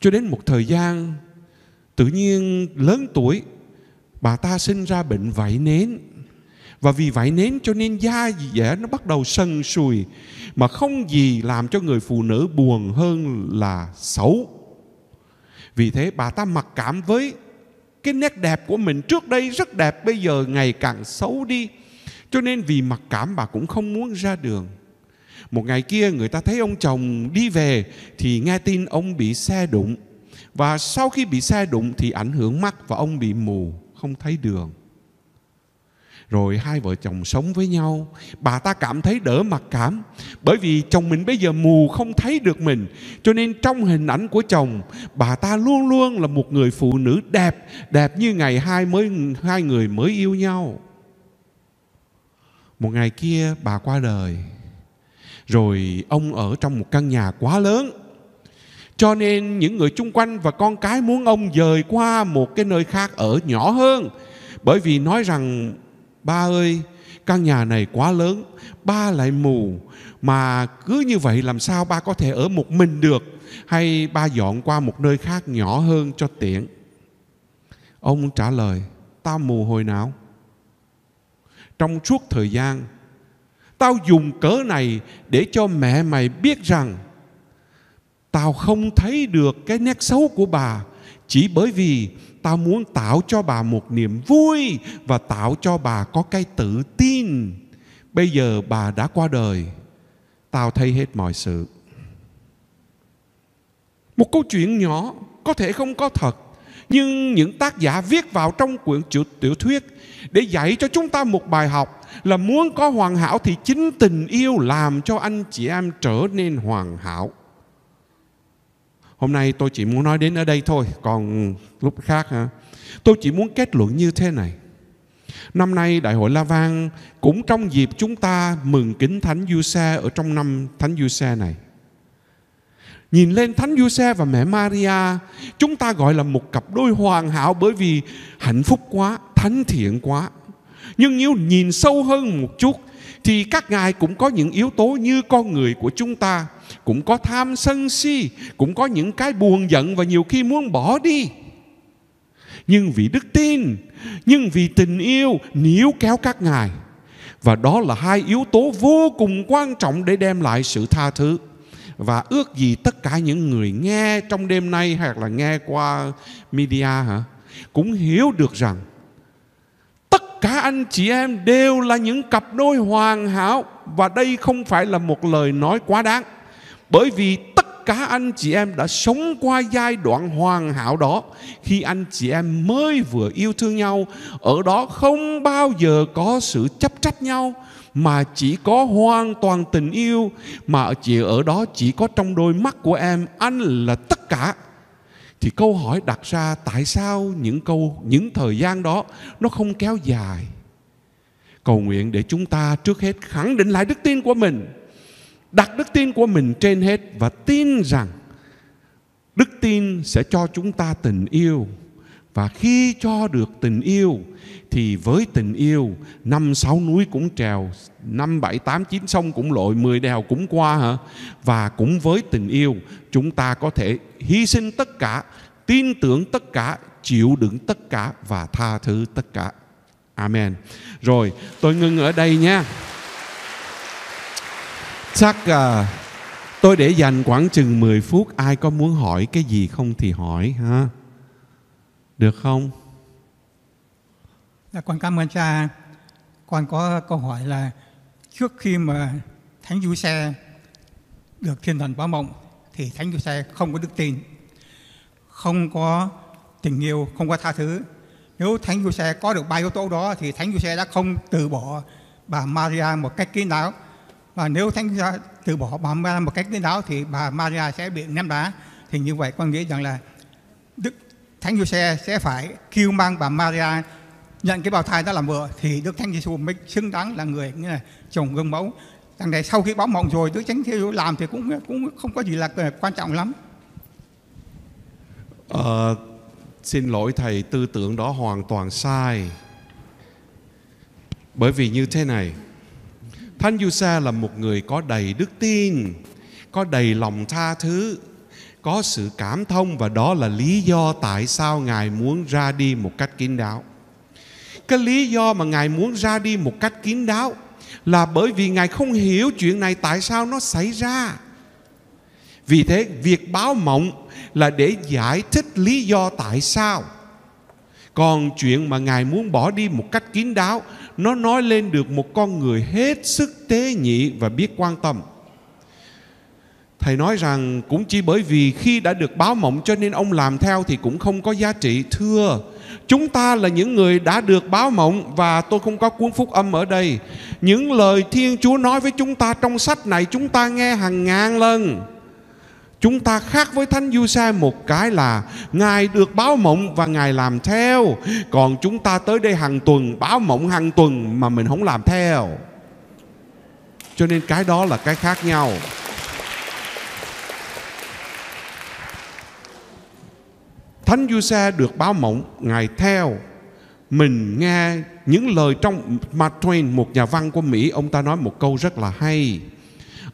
cho đến một thời gian tự nhiên lớn tuổi bà ta sinh ra bệnh vảy nến và vì vảy nến cho nên da gì dẻ nó bắt đầu sần sùi mà không gì làm cho người phụ nữ buồn hơn là xấu vì thế bà ta mặc cảm với cái nét đẹp của mình trước đây rất đẹp bây giờ ngày càng xấu đi cho nên vì mặc cảm bà cũng không muốn ra đường một ngày kia người ta thấy ông chồng đi về thì nghe tin ông bị xe đụng. Và sau khi bị xe đụng thì ảnh hưởng mắt và ông bị mù, không thấy đường. Rồi hai vợ chồng sống với nhau Bà ta cảm thấy đỡ mặc cảm Bởi vì chồng mình bây giờ mù không thấy được mình Cho nên trong hình ảnh của chồng Bà ta luôn luôn là một người phụ nữ đẹp Đẹp như ngày hai, mới, hai người mới yêu nhau Một ngày kia bà qua đời rồi ông ở trong một căn nhà quá lớn cho nên những người chung quanh và con cái muốn ông dời qua một cái nơi khác ở nhỏ hơn bởi vì nói rằng ba ơi căn nhà này quá lớn ba lại mù mà cứ như vậy làm sao ba có thể ở một mình được hay ba dọn qua một nơi khác nhỏ hơn cho tiện ông trả lời ta mù hồi nào trong suốt thời gian tao dùng cớ này để cho mẹ mày biết rằng tao không thấy được cái nét xấu của bà chỉ bởi vì tao muốn tạo cho bà một niềm vui và tạo cho bà có cái tự tin bây giờ bà đã qua đời tao thấy hết mọi sự một câu chuyện nhỏ có thể không có thật nhưng những tác giả viết vào trong quyển tiểu thuyết để dạy cho chúng ta một bài học là muốn có hoàn hảo thì chính tình yêu làm cho anh chị em trở nên hoàn hảo hôm nay tôi chỉ muốn nói đến ở đây thôi còn lúc khác ha tôi chỉ muốn kết luận như thế này Năm nay Đại hội La Vang cũng trong dịp chúng ta mừng kính Thánh Du Xe ở trong năm Thánh Du Xe này. Nhìn lên Thánh Du Xe và mẹ Maria, chúng ta gọi là một cặp đôi hoàn hảo bởi vì hạnh phúc quá, thánh thiện quá nhưng nếu nhìn sâu hơn một chút thì các ngài cũng có những yếu tố như con người của chúng ta cũng có tham sân si cũng có những cái buồn giận và nhiều khi muốn bỏ đi nhưng vì đức tin nhưng vì tình yêu níu kéo các ngài và đó là hai yếu tố vô cùng quan trọng để đem lại sự tha thứ và ước gì tất cả những người nghe trong đêm nay hoặc là nghe qua media hả cũng hiểu được rằng các anh chị em đều là những cặp đôi hoàn hảo và đây không phải là một lời nói quá đáng bởi vì tất cả anh chị em đã sống qua giai đoạn hoàn hảo đó khi anh chị em mới vừa yêu thương nhau ở đó không bao giờ có sự chấp trách nhau mà chỉ có hoàn toàn tình yêu mà chị ở đó chỉ có trong đôi mắt của em anh là tất cả thì câu hỏi đặt ra tại sao những câu những thời gian đó nó không kéo dài cầu nguyện để chúng ta trước hết khẳng định lại đức tin của mình đặt đức tin của mình trên hết và tin rằng đức tin sẽ cho chúng ta tình yêu và khi cho được tình yêu thì với tình yêu năm sáu núi cũng trèo năm bảy tám chín sông cũng lội mười đèo cũng qua hả và cũng với tình yêu chúng ta có thể hy sinh tất cả tin tưởng tất cả chịu đựng tất cả và tha thứ tất cả amen rồi tôi ngưng ở đây nha chắc uh, tôi để dành khoảng chừng 10 phút ai có muốn hỏi cái gì không thì hỏi ha được không? Dạ, con cảm ơn cha. Con có câu hỏi là trước khi mà Thánh Du Xe được thiên thần báo mộng thì Thánh Du Xe không có đức tin, không có tình yêu, không có tha thứ. Nếu Thánh Du Xe có được ba yếu tố đó thì Thánh Du Xe đã không từ bỏ bà Maria một cách kín đáo. Và nếu Thánh Du Xe từ bỏ bà Maria một cách kín đáo thì bà Maria sẽ bị ném đá. Thì như vậy con nghĩ rằng là Thánh Giuse sẽ phải kêu mang bà Maria nhận cái bào thai đó làm vợ thì Đức Thánh Giêsu mới xứng đáng là người như là chồng gương mẫu. Đằng này sau khi báo mộng rồi Đức Thánh Giêsu làm thì cũng cũng không có gì là ờ, quan trọng lắm. À, xin lỗi thầy tư tưởng đó hoàn toàn sai. Bởi vì như thế này, Thánh Giuse là một người có đầy đức tin, có đầy lòng tha thứ, có sự cảm thông và đó là lý do tại sao ngài muốn ra đi một cách kín đáo cái lý do mà ngài muốn ra đi một cách kín đáo là bởi vì ngài không hiểu chuyện này tại sao nó xảy ra vì thế việc báo mộng là để giải thích lý do tại sao còn chuyện mà ngài muốn bỏ đi một cách kín đáo nó nói lên được một con người hết sức tế nhị và biết quan tâm Thầy nói rằng cũng chỉ bởi vì khi đã được báo mộng cho nên ông làm theo thì cũng không có giá trị. Thưa, chúng ta là những người đã được báo mộng và tôi không có cuốn phúc âm ở đây. Những lời Thiên Chúa nói với chúng ta trong sách này chúng ta nghe hàng ngàn lần. Chúng ta khác với Thánh Du Sa một cái là Ngài được báo mộng và Ngài làm theo Còn chúng ta tới đây hàng tuần Báo mộng hàng tuần mà mình không làm theo Cho nên cái đó là cái khác nhau Thánh Giuse được báo mộng Ngài theo Mình nghe những lời trong Mark Twain một nhà văn của Mỹ Ông ta nói một câu rất là hay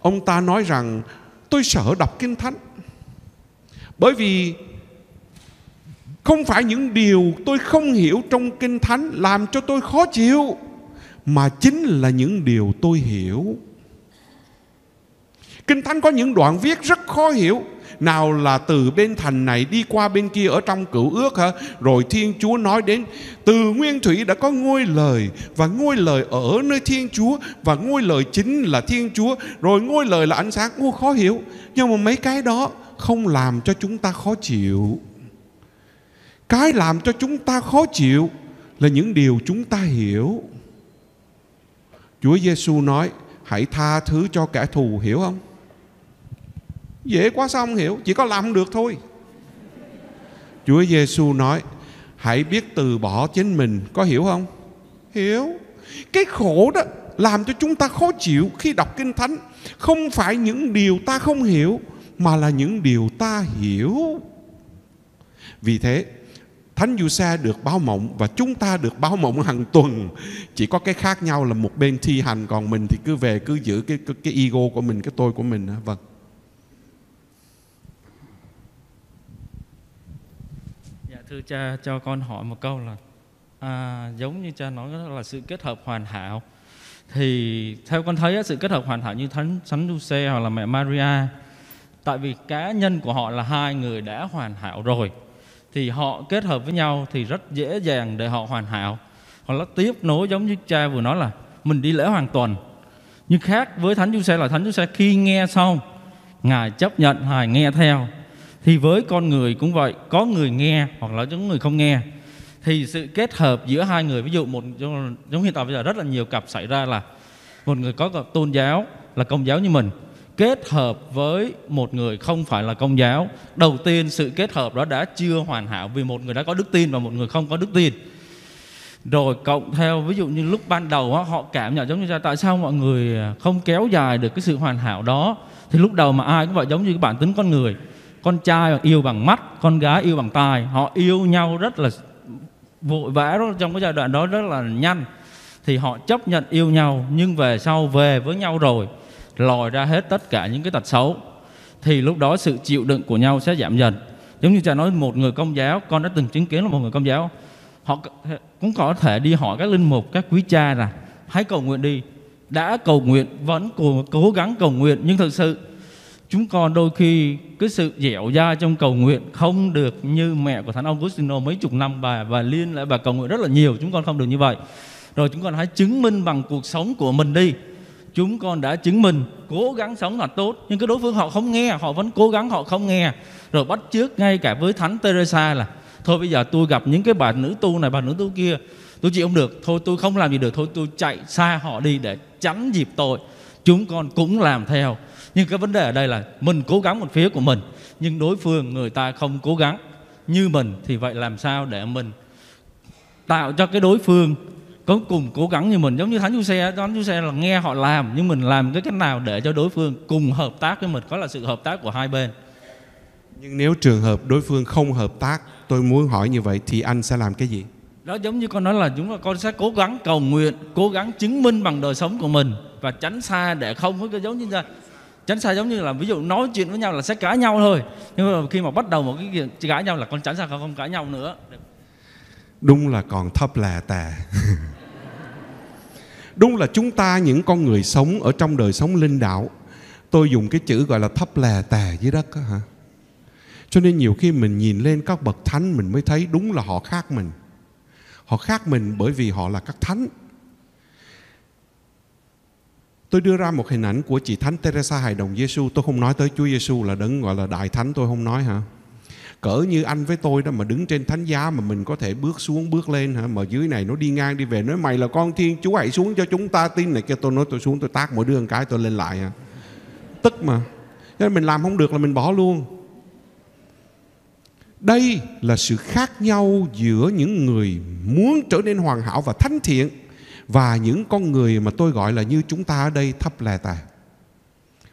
Ông ta nói rằng Tôi sợ đọc Kinh Thánh Bởi vì Không phải những điều tôi không hiểu trong Kinh Thánh Làm cho tôi khó chịu Mà chính là những điều tôi hiểu Kinh Thánh có những đoạn viết rất khó hiểu nào là từ bên thành này đi qua bên kia ở trong cựu ước hả rồi thiên chúa nói đến từ nguyên thủy đã có ngôi lời và ngôi lời ở nơi thiên chúa và ngôi lời chính là thiên chúa rồi ngôi lời là ánh sáng ô khó hiểu nhưng mà mấy cái đó không làm cho chúng ta khó chịu cái làm cho chúng ta khó chịu là những điều chúng ta hiểu Chúa Giêsu nói hãy tha thứ cho kẻ thù hiểu không Dễ quá sao không hiểu Chỉ có làm được thôi Chúa Giêsu nói Hãy biết từ bỏ chính mình Có hiểu không? Hiểu Cái khổ đó làm cho chúng ta khó chịu khi đọc Kinh Thánh Không phải những điều ta không hiểu Mà là những điều ta hiểu Vì thế Thánh Du Sa được báo mộng và chúng ta được báo mộng hàng tuần. Chỉ có cái khác nhau là một bên thi hành còn mình thì cứ về cứ giữ cái cái, cái ego của mình, cái tôi của mình. Vâng. thưa cha cho con hỏi một câu là à, giống như cha nói đó là sự kết hợp hoàn hảo thì theo con thấy sự kết hợp hoàn hảo như thánh thánh du Luce hoặc là mẹ Maria tại vì cá nhân của họ là hai người đã hoàn hảo rồi thì họ kết hợp với nhau thì rất dễ dàng để họ hoàn hảo hoặc là tiếp nối giống như cha vừa nói là mình đi lễ hoàn tuần nhưng khác với thánh du Giuse là thánh du Giuse khi nghe xong ngài chấp nhận ngài nghe theo thì với con người cũng vậy có người nghe hoặc là những người không nghe thì sự kết hợp giữa hai người ví dụ một giống hiện tại bây giờ rất là nhiều cặp xảy ra là một người có tôn giáo là công giáo như mình kết hợp với một người không phải là công giáo đầu tiên sự kết hợp đó đã chưa hoàn hảo vì một người đã có đức tin và một người không có đức tin rồi cộng theo ví dụ như lúc ban đầu đó, họ cảm nhận giống như là tại sao mọi người không kéo dài được cái sự hoàn hảo đó thì lúc đầu mà ai cũng vậy giống như cái bản tính con người con trai yêu bằng mắt con gái yêu bằng tài họ yêu nhau rất là vội vã trong cái giai đoạn đó rất là nhanh thì họ chấp nhận yêu nhau nhưng về sau về với nhau rồi lòi ra hết tất cả những cái tật xấu thì lúc đó sự chịu đựng của nhau sẽ giảm dần giống như cha nói một người công giáo con đã từng chứng kiến là một người công giáo họ cũng có thể đi hỏi các linh mục các quý cha là hãy cầu nguyện đi đã cầu nguyện vẫn cố gắng cầu nguyện nhưng thực sự chúng con đôi khi cái sự dẻo dai trong cầu nguyện không được như mẹ của thánh Augustino mấy chục năm bà và liên lại bà cầu nguyện rất là nhiều chúng con không được như vậy rồi chúng con hãy chứng minh bằng cuộc sống của mình đi chúng con đã chứng minh cố gắng sống là tốt nhưng cái đối phương họ không nghe họ vẫn cố gắng họ không nghe rồi bắt chước ngay cả với thánh Teresa là thôi bây giờ tôi gặp những cái bà nữ tu này bà nữ tu kia tôi chịu không được thôi tôi không làm gì được thôi tôi chạy xa họ đi để tránh dịp tội chúng con cũng làm theo nhưng cái vấn đề ở đây là mình cố gắng một phía của mình nhưng đối phương người ta không cố gắng như mình thì vậy làm sao để mình tạo cho cái đối phương có cùng cố gắng như mình giống như thánh du xe thánh du xe là nghe họ làm nhưng mình làm cái cách nào để cho đối phương cùng hợp tác với mình có là sự hợp tác của hai bên nhưng nếu trường hợp đối phương không hợp tác tôi muốn hỏi như vậy thì anh sẽ làm cái gì đó giống như con nói là chúng con sẽ cố gắng cầu nguyện cố gắng chứng minh bằng đời sống của mình và tránh xa để không có cái giống như vậy tránh xa giống như là ví dụ nói chuyện với nhau là sẽ cãi nhau thôi nhưng mà khi mà bắt đầu một cái chuyện cãi nhau là con tránh xa không cãi nhau nữa đúng là còn thấp lè tè đúng là chúng ta những con người sống ở trong đời sống linh đạo tôi dùng cái chữ gọi là thấp lè tè dưới đất đó, hả cho nên nhiều khi mình nhìn lên các bậc thánh mình mới thấy đúng là họ khác mình họ khác mình bởi vì họ là các thánh Tôi đưa ra một hình ảnh của chị Thánh Teresa Hài Đồng Giêsu, tôi không nói tới Chúa Giêsu là đấng gọi là đại thánh tôi không nói hả? Cỡ như anh với tôi đó mà đứng trên thánh giá mà mình có thể bước xuống bước lên hả? Mà dưới này nó đi ngang đi về nói mày là con thiên Chúa hãy xuống cho chúng ta tin này kia tôi nói tôi xuống tôi tác mỗi đứa một cái tôi lên lại hả? Tức mà. Nên mình làm không được là mình bỏ luôn. Đây là sự khác nhau giữa những người muốn trở nên hoàn hảo và thánh thiện và những con người mà tôi gọi là như chúng ta ở đây thấp lè tè.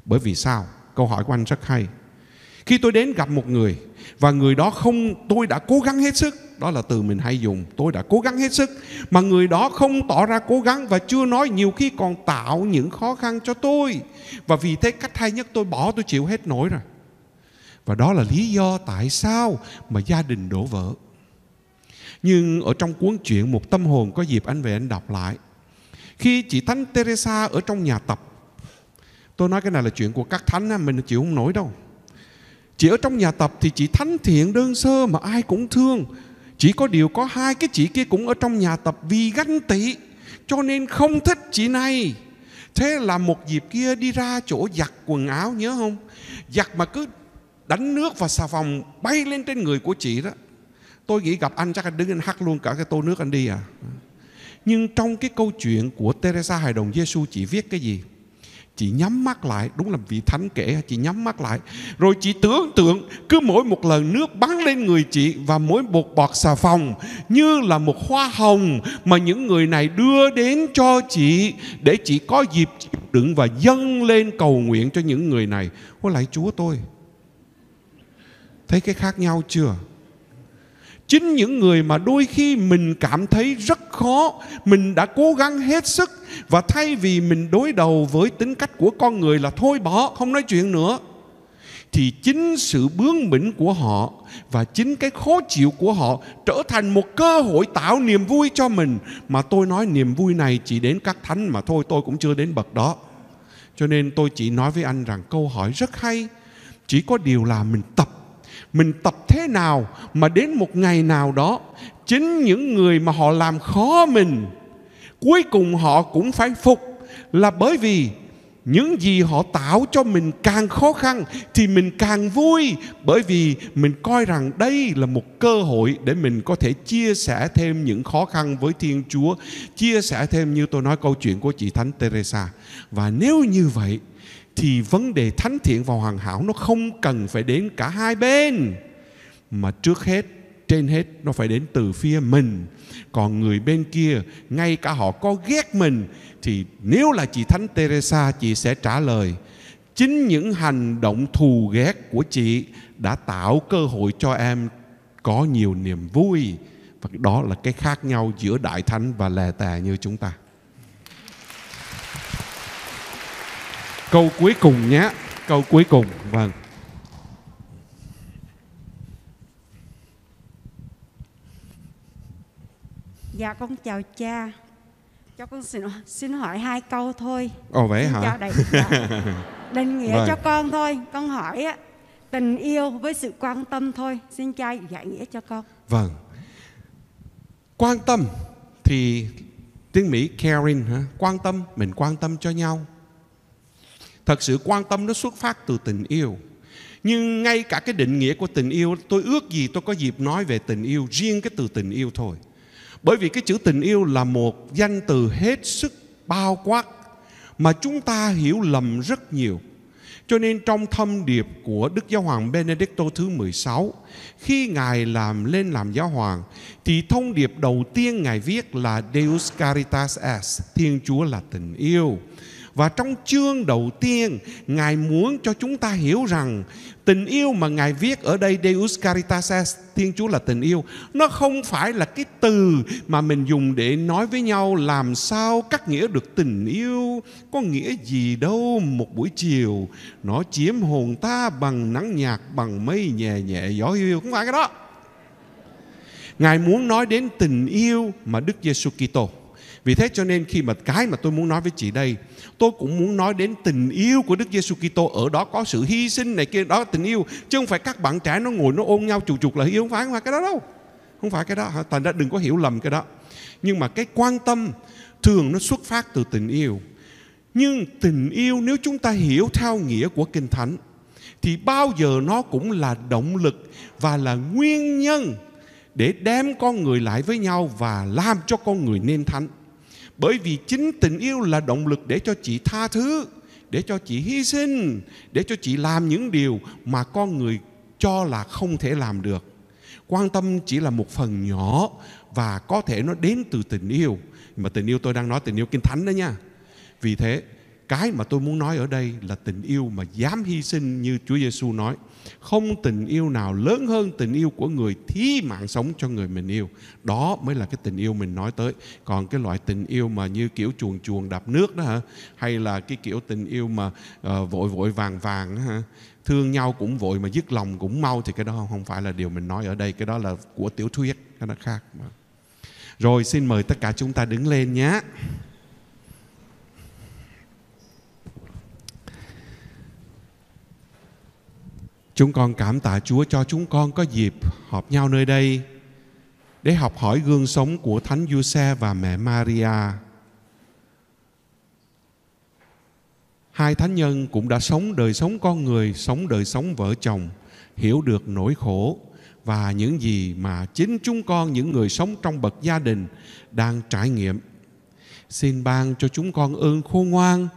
Bởi vì sao? Câu hỏi của anh rất hay. Khi tôi đến gặp một người và người đó không tôi đã cố gắng hết sức, đó là từ mình hay dùng, tôi đã cố gắng hết sức mà người đó không tỏ ra cố gắng và chưa nói nhiều khi còn tạo những khó khăn cho tôi. Và vì thế cách hay nhất tôi bỏ tôi chịu hết nổi rồi. Và đó là lý do tại sao mà gia đình đổ vỡ nhưng ở trong cuốn chuyện một tâm hồn có dịp anh về anh đọc lại khi chị thánh teresa ở trong nhà tập tôi nói cái này là chuyện của các thánh mình chịu không nổi đâu chị ở trong nhà tập thì chị thánh thiện đơn sơ mà ai cũng thương chỉ có điều có hai cái chị kia cũng ở trong nhà tập vì ganh tị cho nên không thích chị này thế là một dịp kia đi ra chỗ giặt quần áo nhớ không giặt mà cứ đánh nước và xà phòng bay lên trên người của chị đó tôi nghĩ gặp anh chắc anh đứng anh hắt luôn cả cái tô nước anh đi à nhưng trong cái câu chuyện của Teresa hài đồng Giêsu chị viết cái gì chị nhắm mắt lại đúng là vị thánh kể chị nhắm mắt lại rồi chị tưởng tượng cứ mỗi một lần nước bắn lên người chị và mỗi một bọt xà phòng như là một hoa hồng mà những người này đưa đến cho chị để chị có dịp chịu đựng và dâng lên cầu nguyện cho những người này ôi lại chúa tôi thấy cái khác nhau chưa chính những người mà đôi khi mình cảm thấy rất khó mình đã cố gắng hết sức và thay vì mình đối đầu với tính cách của con người là thôi bỏ không nói chuyện nữa thì chính sự bướng bỉnh của họ và chính cái khó chịu của họ trở thành một cơ hội tạo niềm vui cho mình mà tôi nói niềm vui này chỉ đến các thánh mà thôi tôi cũng chưa đến bậc đó cho nên tôi chỉ nói với anh rằng câu hỏi rất hay chỉ có điều là mình tập mình tập thế nào mà đến một ngày nào đó chính những người mà họ làm khó mình cuối cùng họ cũng phải phục là bởi vì những gì họ tạo cho mình càng khó khăn thì mình càng vui bởi vì mình coi rằng đây là một cơ hội để mình có thể chia sẻ thêm những khó khăn với thiên chúa chia sẻ thêm như tôi nói câu chuyện của chị thánh teresa và nếu như vậy thì vấn đề thánh thiện và hoàn hảo nó không cần phải đến cả hai bên mà trước hết trên hết nó phải đến từ phía mình còn người bên kia ngay cả họ có ghét mình thì nếu là chị thánh teresa chị sẽ trả lời chính những hành động thù ghét của chị đã tạo cơ hội cho em có nhiều niềm vui và đó là cái khác nhau giữa đại thánh và lè tè như chúng ta câu cuối cùng nhé câu cuối cùng vâng dạ con chào cha cho con xin, xin hỏi hai câu thôi ồ vậy hả định nghĩa vâng. cho con thôi con hỏi á tình yêu với sự quan tâm thôi xin cha giải nghĩa cho con vâng quan tâm thì tiếng mỹ caring hả quan tâm mình quan tâm cho nhau thật sự quan tâm nó xuất phát từ tình yêu nhưng ngay cả cái định nghĩa của tình yêu tôi ước gì tôi có dịp nói về tình yêu riêng cái từ tình yêu thôi bởi vì cái chữ tình yêu là một danh từ hết sức bao quát mà chúng ta hiểu lầm rất nhiều cho nên trong thâm điệp của Đức Giáo Hoàng Benedicto thứ 16, khi Ngài làm lên làm Giáo Hoàng, thì thông điệp đầu tiên Ngài viết là Deus Caritas Est, Thiên Chúa là tình yêu. Và trong chương đầu tiên, Ngài muốn cho chúng ta hiểu rằng tình yêu mà Ngài viết ở đây Deus Caritas Est, Thiên Chúa là tình yêu, nó không phải là cái từ mà mình dùng để nói với nhau làm sao cắt nghĩa được tình yêu có nghĩa gì đâu một buổi chiều nó chiếm hồn ta bằng nắng nhạt bằng mây nhẹ nhẹ gió yêu không phải cái đó Ngài muốn nói đến tình yêu mà Đức Giêsu Kitô vì thế cho nên khi mà cái mà tôi muốn nói với chị đây, tôi cũng muốn nói đến tình yêu của Đức Giêsu Kitô ở đó có sự hy sinh này kia, đó là tình yêu chứ không phải các bạn trẻ nó ngồi nó ôm nhau chù chục là yêu không phải, không cái đó đâu. Không phải cái đó, thành ra đừng có hiểu lầm cái đó. Nhưng mà cái quan tâm thường nó xuất phát từ tình yêu. Nhưng tình yêu nếu chúng ta hiểu theo nghĩa của Kinh Thánh thì bao giờ nó cũng là động lực và là nguyên nhân để đem con người lại với nhau và làm cho con người nên thánh bởi vì chính tình yêu là động lực để cho chị tha thứ, để cho chị hy sinh, để cho chị làm những điều mà con người cho là không thể làm được. Quan tâm chỉ là một phần nhỏ và có thể nó đến từ tình yêu. Mà tình yêu tôi đang nói tình yêu kinh thánh đó nha. Vì thế, cái mà tôi muốn nói ở đây là tình yêu mà dám hy sinh như Chúa Giêsu nói không tình yêu nào lớn hơn tình yêu của người thí mạng sống cho người mình yêu đó mới là cái tình yêu mình nói tới còn cái loại tình yêu mà như kiểu chuồng chuồng đạp nước đó hả hay là cái kiểu tình yêu mà uh, vội vội vàng vàng hả thương nhau cũng vội mà dứt lòng cũng mau thì cái đó không phải là điều mình nói ở đây cái đó là của tiểu thuyết cái đó khác mà rồi xin mời tất cả chúng ta đứng lên nhé Chúng con cảm tạ Chúa cho chúng con có dịp họp nhau nơi đây để học hỏi gương sống của Thánh Giuse và mẹ Maria. Hai thánh nhân cũng đã sống đời sống con người, sống đời sống vợ chồng, hiểu được nỗi khổ và những gì mà chính chúng con những người sống trong bậc gia đình đang trải nghiệm. Xin ban cho chúng con ơn khôn ngoan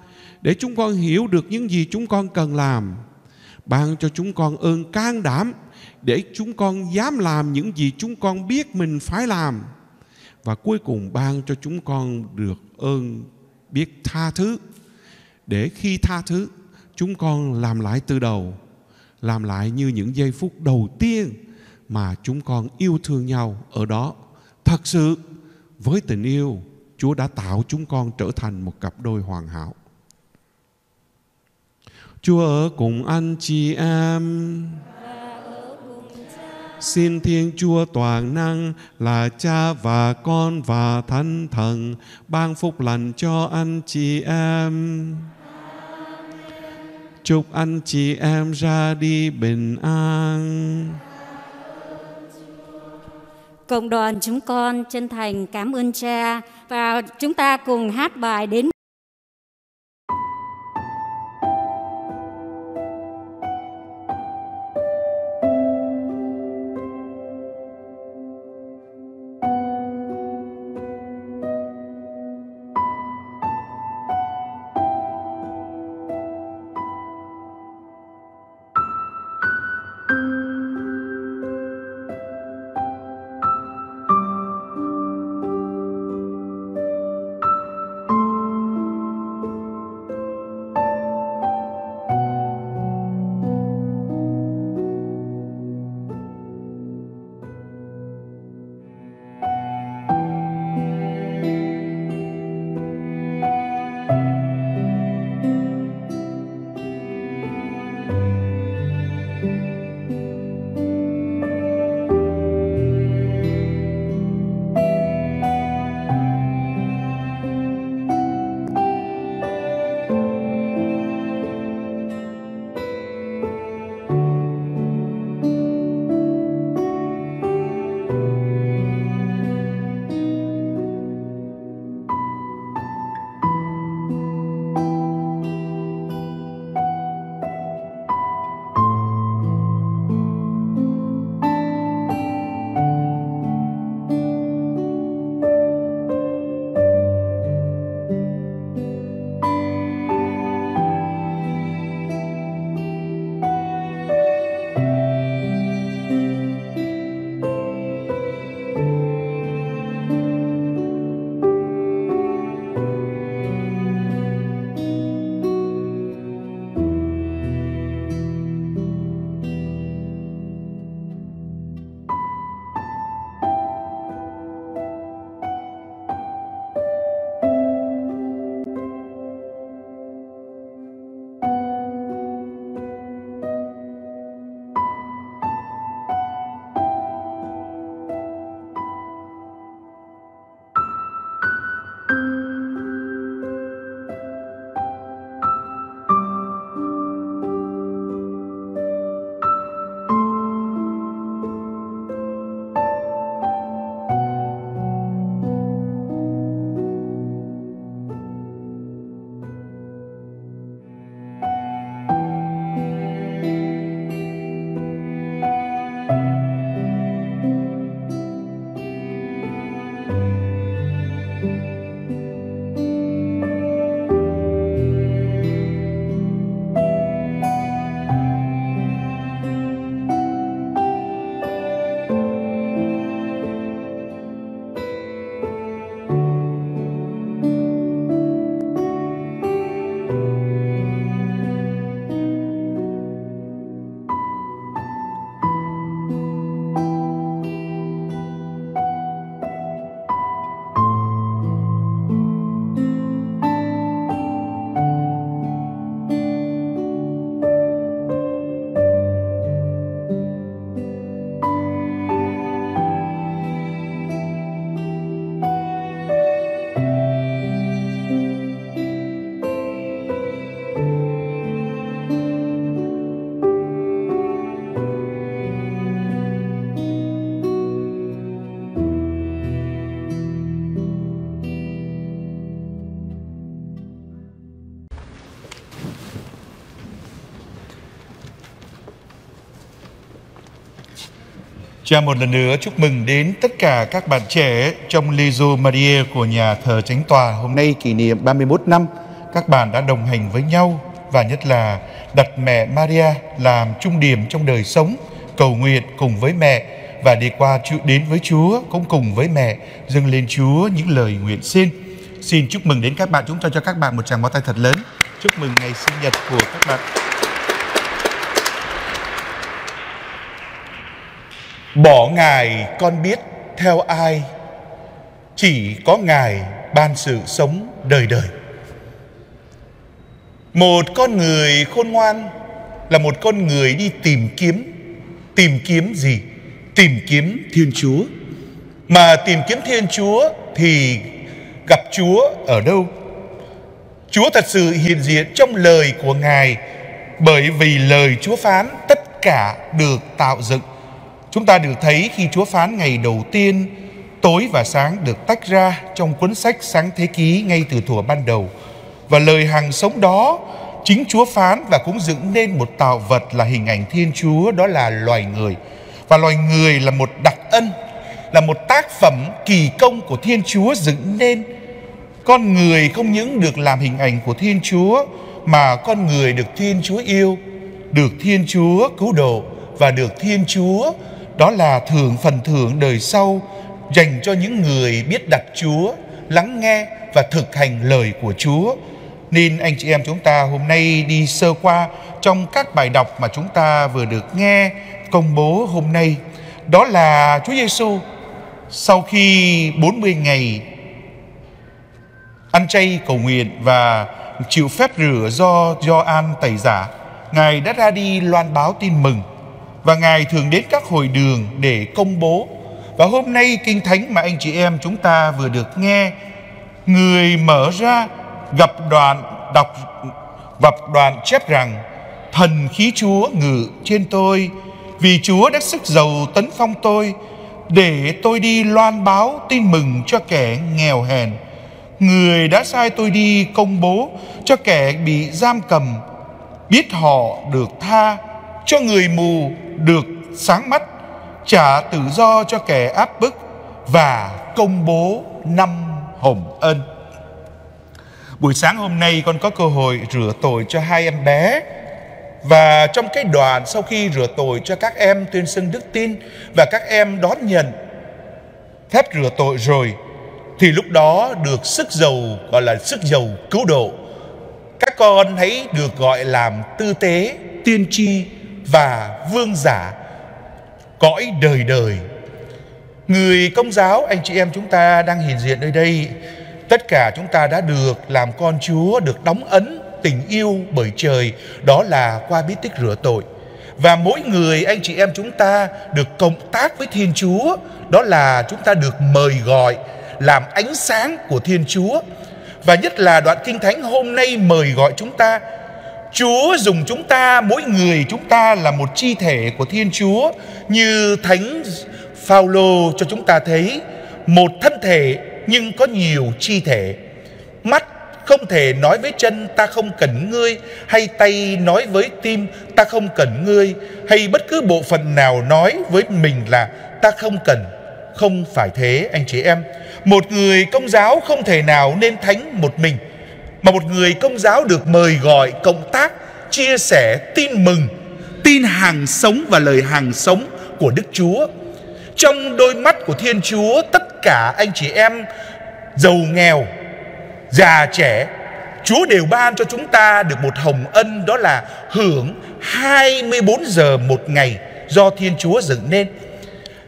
để chúng con hiểu được những gì chúng con cần làm ban cho chúng con ơn can đảm để chúng con dám làm những gì chúng con biết mình phải làm và cuối cùng ban cho chúng con được ơn biết tha thứ để khi tha thứ chúng con làm lại từ đầu làm lại như những giây phút đầu tiên mà chúng con yêu thương nhau ở đó thật sự với tình yêu chúa đã tạo chúng con trở thành một cặp đôi hoàn hảo Chúa ở cùng anh chị em. Xin Thiên Chúa toàn năng là Cha và Con và Thánh Thần ban phúc lành cho anh chị em. Chúc anh chị em ra đi bình an. Cộng đoàn chúng con chân thành cảm ơn cha và chúng ta cùng hát bài đến Cha một lần nữa chúc mừng đến tất cả các bạn trẻ trong Lizo Maria của nhà thờ Chánh Tòa. Hôm nay kỷ niệm 31 năm, các bạn đã đồng hành với nhau và nhất là đặt mẹ Maria làm trung điểm trong đời sống, cầu nguyện cùng với mẹ và đi qua chịu đến với Chúa cũng cùng với mẹ dâng lên Chúa những lời nguyện xin. Xin chúc mừng đến các bạn, chúng ta cho các bạn một tràng pháo tay thật lớn. Chúc mừng ngày sinh nhật của các bạn. Bỏ Ngài con biết theo ai Chỉ có Ngài ban sự sống đời đời Một con người khôn ngoan Là một con người đi tìm kiếm Tìm kiếm gì? Tìm kiếm Thiên Chúa Mà tìm kiếm Thiên Chúa Thì gặp Chúa ở đâu? Chúa thật sự hiện diện trong lời của Ngài Bởi vì lời Chúa phán Tất cả được tạo dựng Chúng ta được thấy khi Chúa phán ngày đầu tiên, tối và sáng được tách ra trong cuốn sách Sáng Thế Ký ngay từ thuở ban đầu. Và lời hàng sống đó, chính Chúa phán và cũng dựng nên một tạo vật là hình ảnh Thiên Chúa, đó là loài người. Và loài người là một đặc ân, là một tác phẩm kỳ công của Thiên Chúa dựng nên. Con người không những được làm hình ảnh của Thiên Chúa, mà con người được Thiên Chúa yêu, được Thiên Chúa cứu độ và được Thiên Chúa đó là thưởng phần thưởng đời sau dành cho những người biết đặt Chúa, lắng nghe và thực hành lời của Chúa. Nên anh chị em chúng ta hôm nay đi sơ qua trong các bài đọc mà chúng ta vừa được nghe công bố hôm nay. Đó là Chúa Giêsu sau khi 40 ngày ăn chay cầu nguyện và chịu phép rửa do Gioan tẩy giả, Ngài đã ra đi loan báo tin mừng và Ngài thường đến các hội đường để công bố. Và hôm nay Kinh Thánh mà anh chị em chúng ta vừa được nghe, người mở ra gặp đoạn đọc gặp đoạn chép rằng thần khí Chúa ngự trên tôi vì Chúa đã sức giàu tấn phong tôi để tôi đi loan báo tin mừng cho kẻ nghèo hèn. Người đã sai tôi đi công bố cho kẻ bị giam cầm, biết họ được tha, cho người mù được sáng mắt, trả tự do cho kẻ áp bức và công bố năm hồng ân. Buổi sáng hôm nay con có cơ hội rửa tội cho hai em bé và trong cái đoàn sau khi rửa tội cho các em tuyên xưng đức tin và các em đón nhận phép rửa tội rồi thì lúc đó được sức dầu gọi là sức dầu cứu độ các con hãy được gọi làm tư tế tiên tri và vương giả cõi đời đời. Người công giáo anh chị em chúng ta đang hiện diện nơi đây, tất cả chúng ta đã được làm con Chúa, được đóng ấn tình yêu bởi trời, đó là qua bí tích rửa tội. Và mỗi người anh chị em chúng ta được cộng tác với Thiên Chúa, đó là chúng ta được mời gọi làm ánh sáng của Thiên Chúa. Và nhất là đoạn Kinh Thánh hôm nay mời gọi chúng ta Chúa dùng chúng ta, mỗi người chúng ta là một chi thể của Thiên Chúa như Thánh Phaolô cho chúng ta thấy một thân thể nhưng có nhiều chi thể. Mắt không thể nói với chân ta không cần ngươi hay tay nói với tim ta không cần ngươi hay bất cứ bộ phận nào nói với mình là ta không cần. Không phải thế anh chị em. Một người công giáo không thể nào nên thánh một mình mà một người công giáo được mời gọi cộng tác chia sẻ tin mừng tin hàng sống và lời hàng sống của Đức Chúa. Trong đôi mắt của Thiên Chúa, tất cả anh chị em giàu nghèo, già trẻ, Chúa đều ban cho chúng ta được một hồng ân đó là hưởng 24 giờ một ngày do Thiên Chúa dựng nên.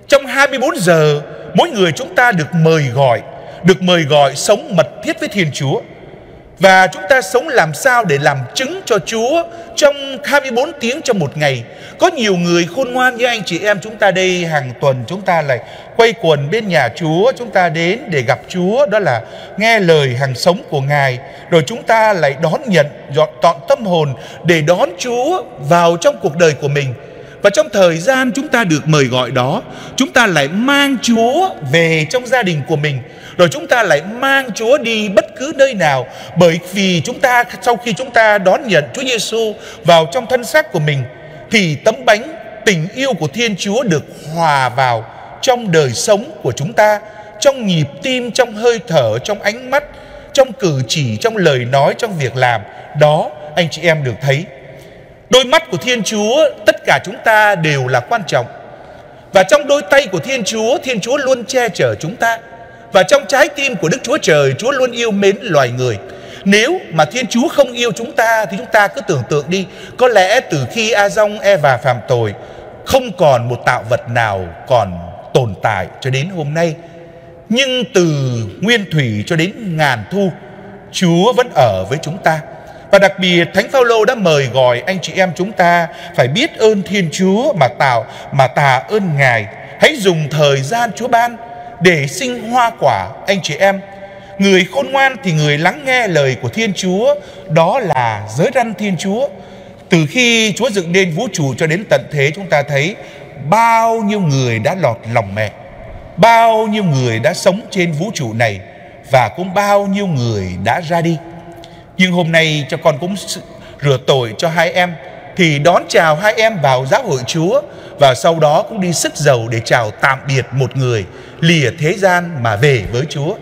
Trong 24 giờ, mỗi người chúng ta được mời gọi, được mời gọi sống mật thiết với Thiên Chúa. Và chúng ta sống làm sao để làm chứng cho Chúa trong 24 tiếng trong một ngày. Có nhiều người khôn ngoan như anh chị em chúng ta đây hàng tuần chúng ta lại quay quần bên nhà Chúa, chúng ta đến để gặp Chúa đó là nghe lời hàng sống của Ngài, rồi chúng ta lại đón nhận dọn tọn tâm hồn để đón Chúa vào trong cuộc đời của mình. Và trong thời gian chúng ta được mời gọi đó Chúng ta lại mang Chúa về trong gia đình của mình Rồi chúng ta lại mang Chúa đi bất cứ nơi nào Bởi vì chúng ta sau khi chúng ta đón nhận Chúa Giêsu vào trong thân xác của mình Thì tấm bánh tình yêu của Thiên Chúa được hòa vào trong đời sống của chúng ta Trong nhịp tim, trong hơi thở, trong ánh mắt Trong cử chỉ, trong lời nói, trong việc làm Đó anh chị em được thấy Đôi mắt của Thiên Chúa tất cả chúng ta đều là quan trọng. Và trong đôi tay của Thiên Chúa, Thiên Chúa luôn che chở chúng ta. Và trong trái tim của Đức Chúa Trời, Chúa luôn yêu mến loài người. Nếu mà Thiên Chúa không yêu chúng ta thì chúng ta cứ tưởng tượng đi, có lẽ từ khi A Dông E và phạm tội, không còn một tạo vật nào còn tồn tại cho đến hôm nay. Nhưng từ nguyên thủy cho đến ngàn thu, Chúa vẫn ở với chúng ta. Và đặc biệt Thánh Phaolô đã mời gọi anh chị em chúng ta phải biết ơn Thiên Chúa mà tạo mà tạ ơn Ngài. Hãy dùng thời gian Chúa ban để sinh hoa quả anh chị em. Người khôn ngoan thì người lắng nghe lời của Thiên Chúa, đó là giới răn Thiên Chúa. Từ khi Chúa dựng nên vũ trụ cho đến tận thế chúng ta thấy bao nhiêu người đã lọt lòng mẹ, bao nhiêu người đã sống trên vũ trụ này và cũng bao nhiêu người đã ra đi. Nhưng hôm nay cho con cũng rửa tội cho hai em thì đón chào hai em vào giáo hội Chúa và sau đó cũng đi sức dầu để chào tạm biệt một người lìa thế gian mà về với Chúa.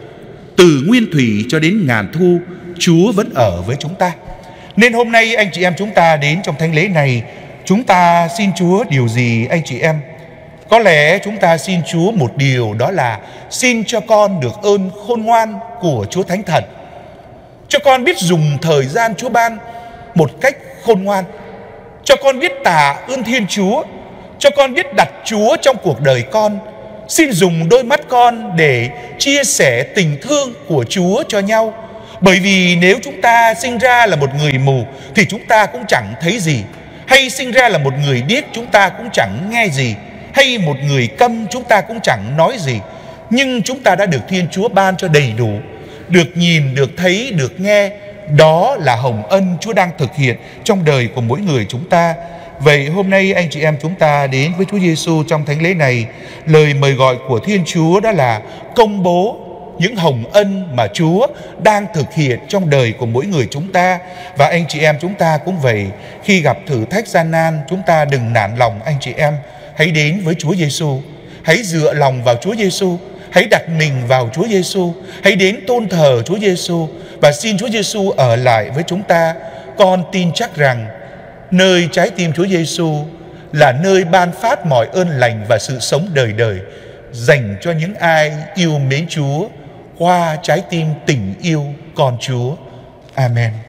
Từ nguyên thủy cho đến ngàn thu, Chúa vẫn ở với chúng ta. Nên hôm nay anh chị em chúng ta đến trong thánh lễ này, chúng ta xin Chúa điều gì anh chị em? Có lẽ chúng ta xin Chúa một điều đó là xin cho con được ơn khôn ngoan của Chúa Thánh Thần cho con biết dùng thời gian Chúa ban một cách khôn ngoan. Cho con biết tạ ơn Thiên Chúa. Cho con biết đặt Chúa trong cuộc đời con. Xin dùng đôi mắt con để chia sẻ tình thương của Chúa cho nhau. Bởi vì nếu chúng ta sinh ra là một người mù thì chúng ta cũng chẳng thấy gì. Hay sinh ra là một người điếc chúng ta cũng chẳng nghe gì. Hay một người câm chúng ta cũng chẳng nói gì. Nhưng chúng ta đã được Thiên Chúa ban cho đầy đủ được nhìn, được thấy, được nghe. Đó là hồng ân Chúa đang thực hiện trong đời của mỗi người chúng ta. Vậy hôm nay anh chị em chúng ta đến với Chúa Giêsu trong thánh lễ này, lời mời gọi của Thiên Chúa đó là công bố những hồng ân mà Chúa đang thực hiện trong đời của mỗi người chúng ta và anh chị em chúng ta cũng vậy, khi gặp thử thách gian nan, chúng ta đừng nản lòng anh chị em, hãy đến với Chúa Giêsu, hãy dựa lòng vào Chúa Giêsu Hãy đặt mình vào Chúa Giêsu, hãy đến tôn thờ Chúa Giêsu và xin Chúa Giêsu ở lại với chúng ta. Con tin chắc rằng nơi trái tim Chúa Giêsu là nơi ban phát mọi ơn lành và sự sống đời đời dành cho những ai yêu mến Chúa qua trái tim tình yêu con Chúa. Amen.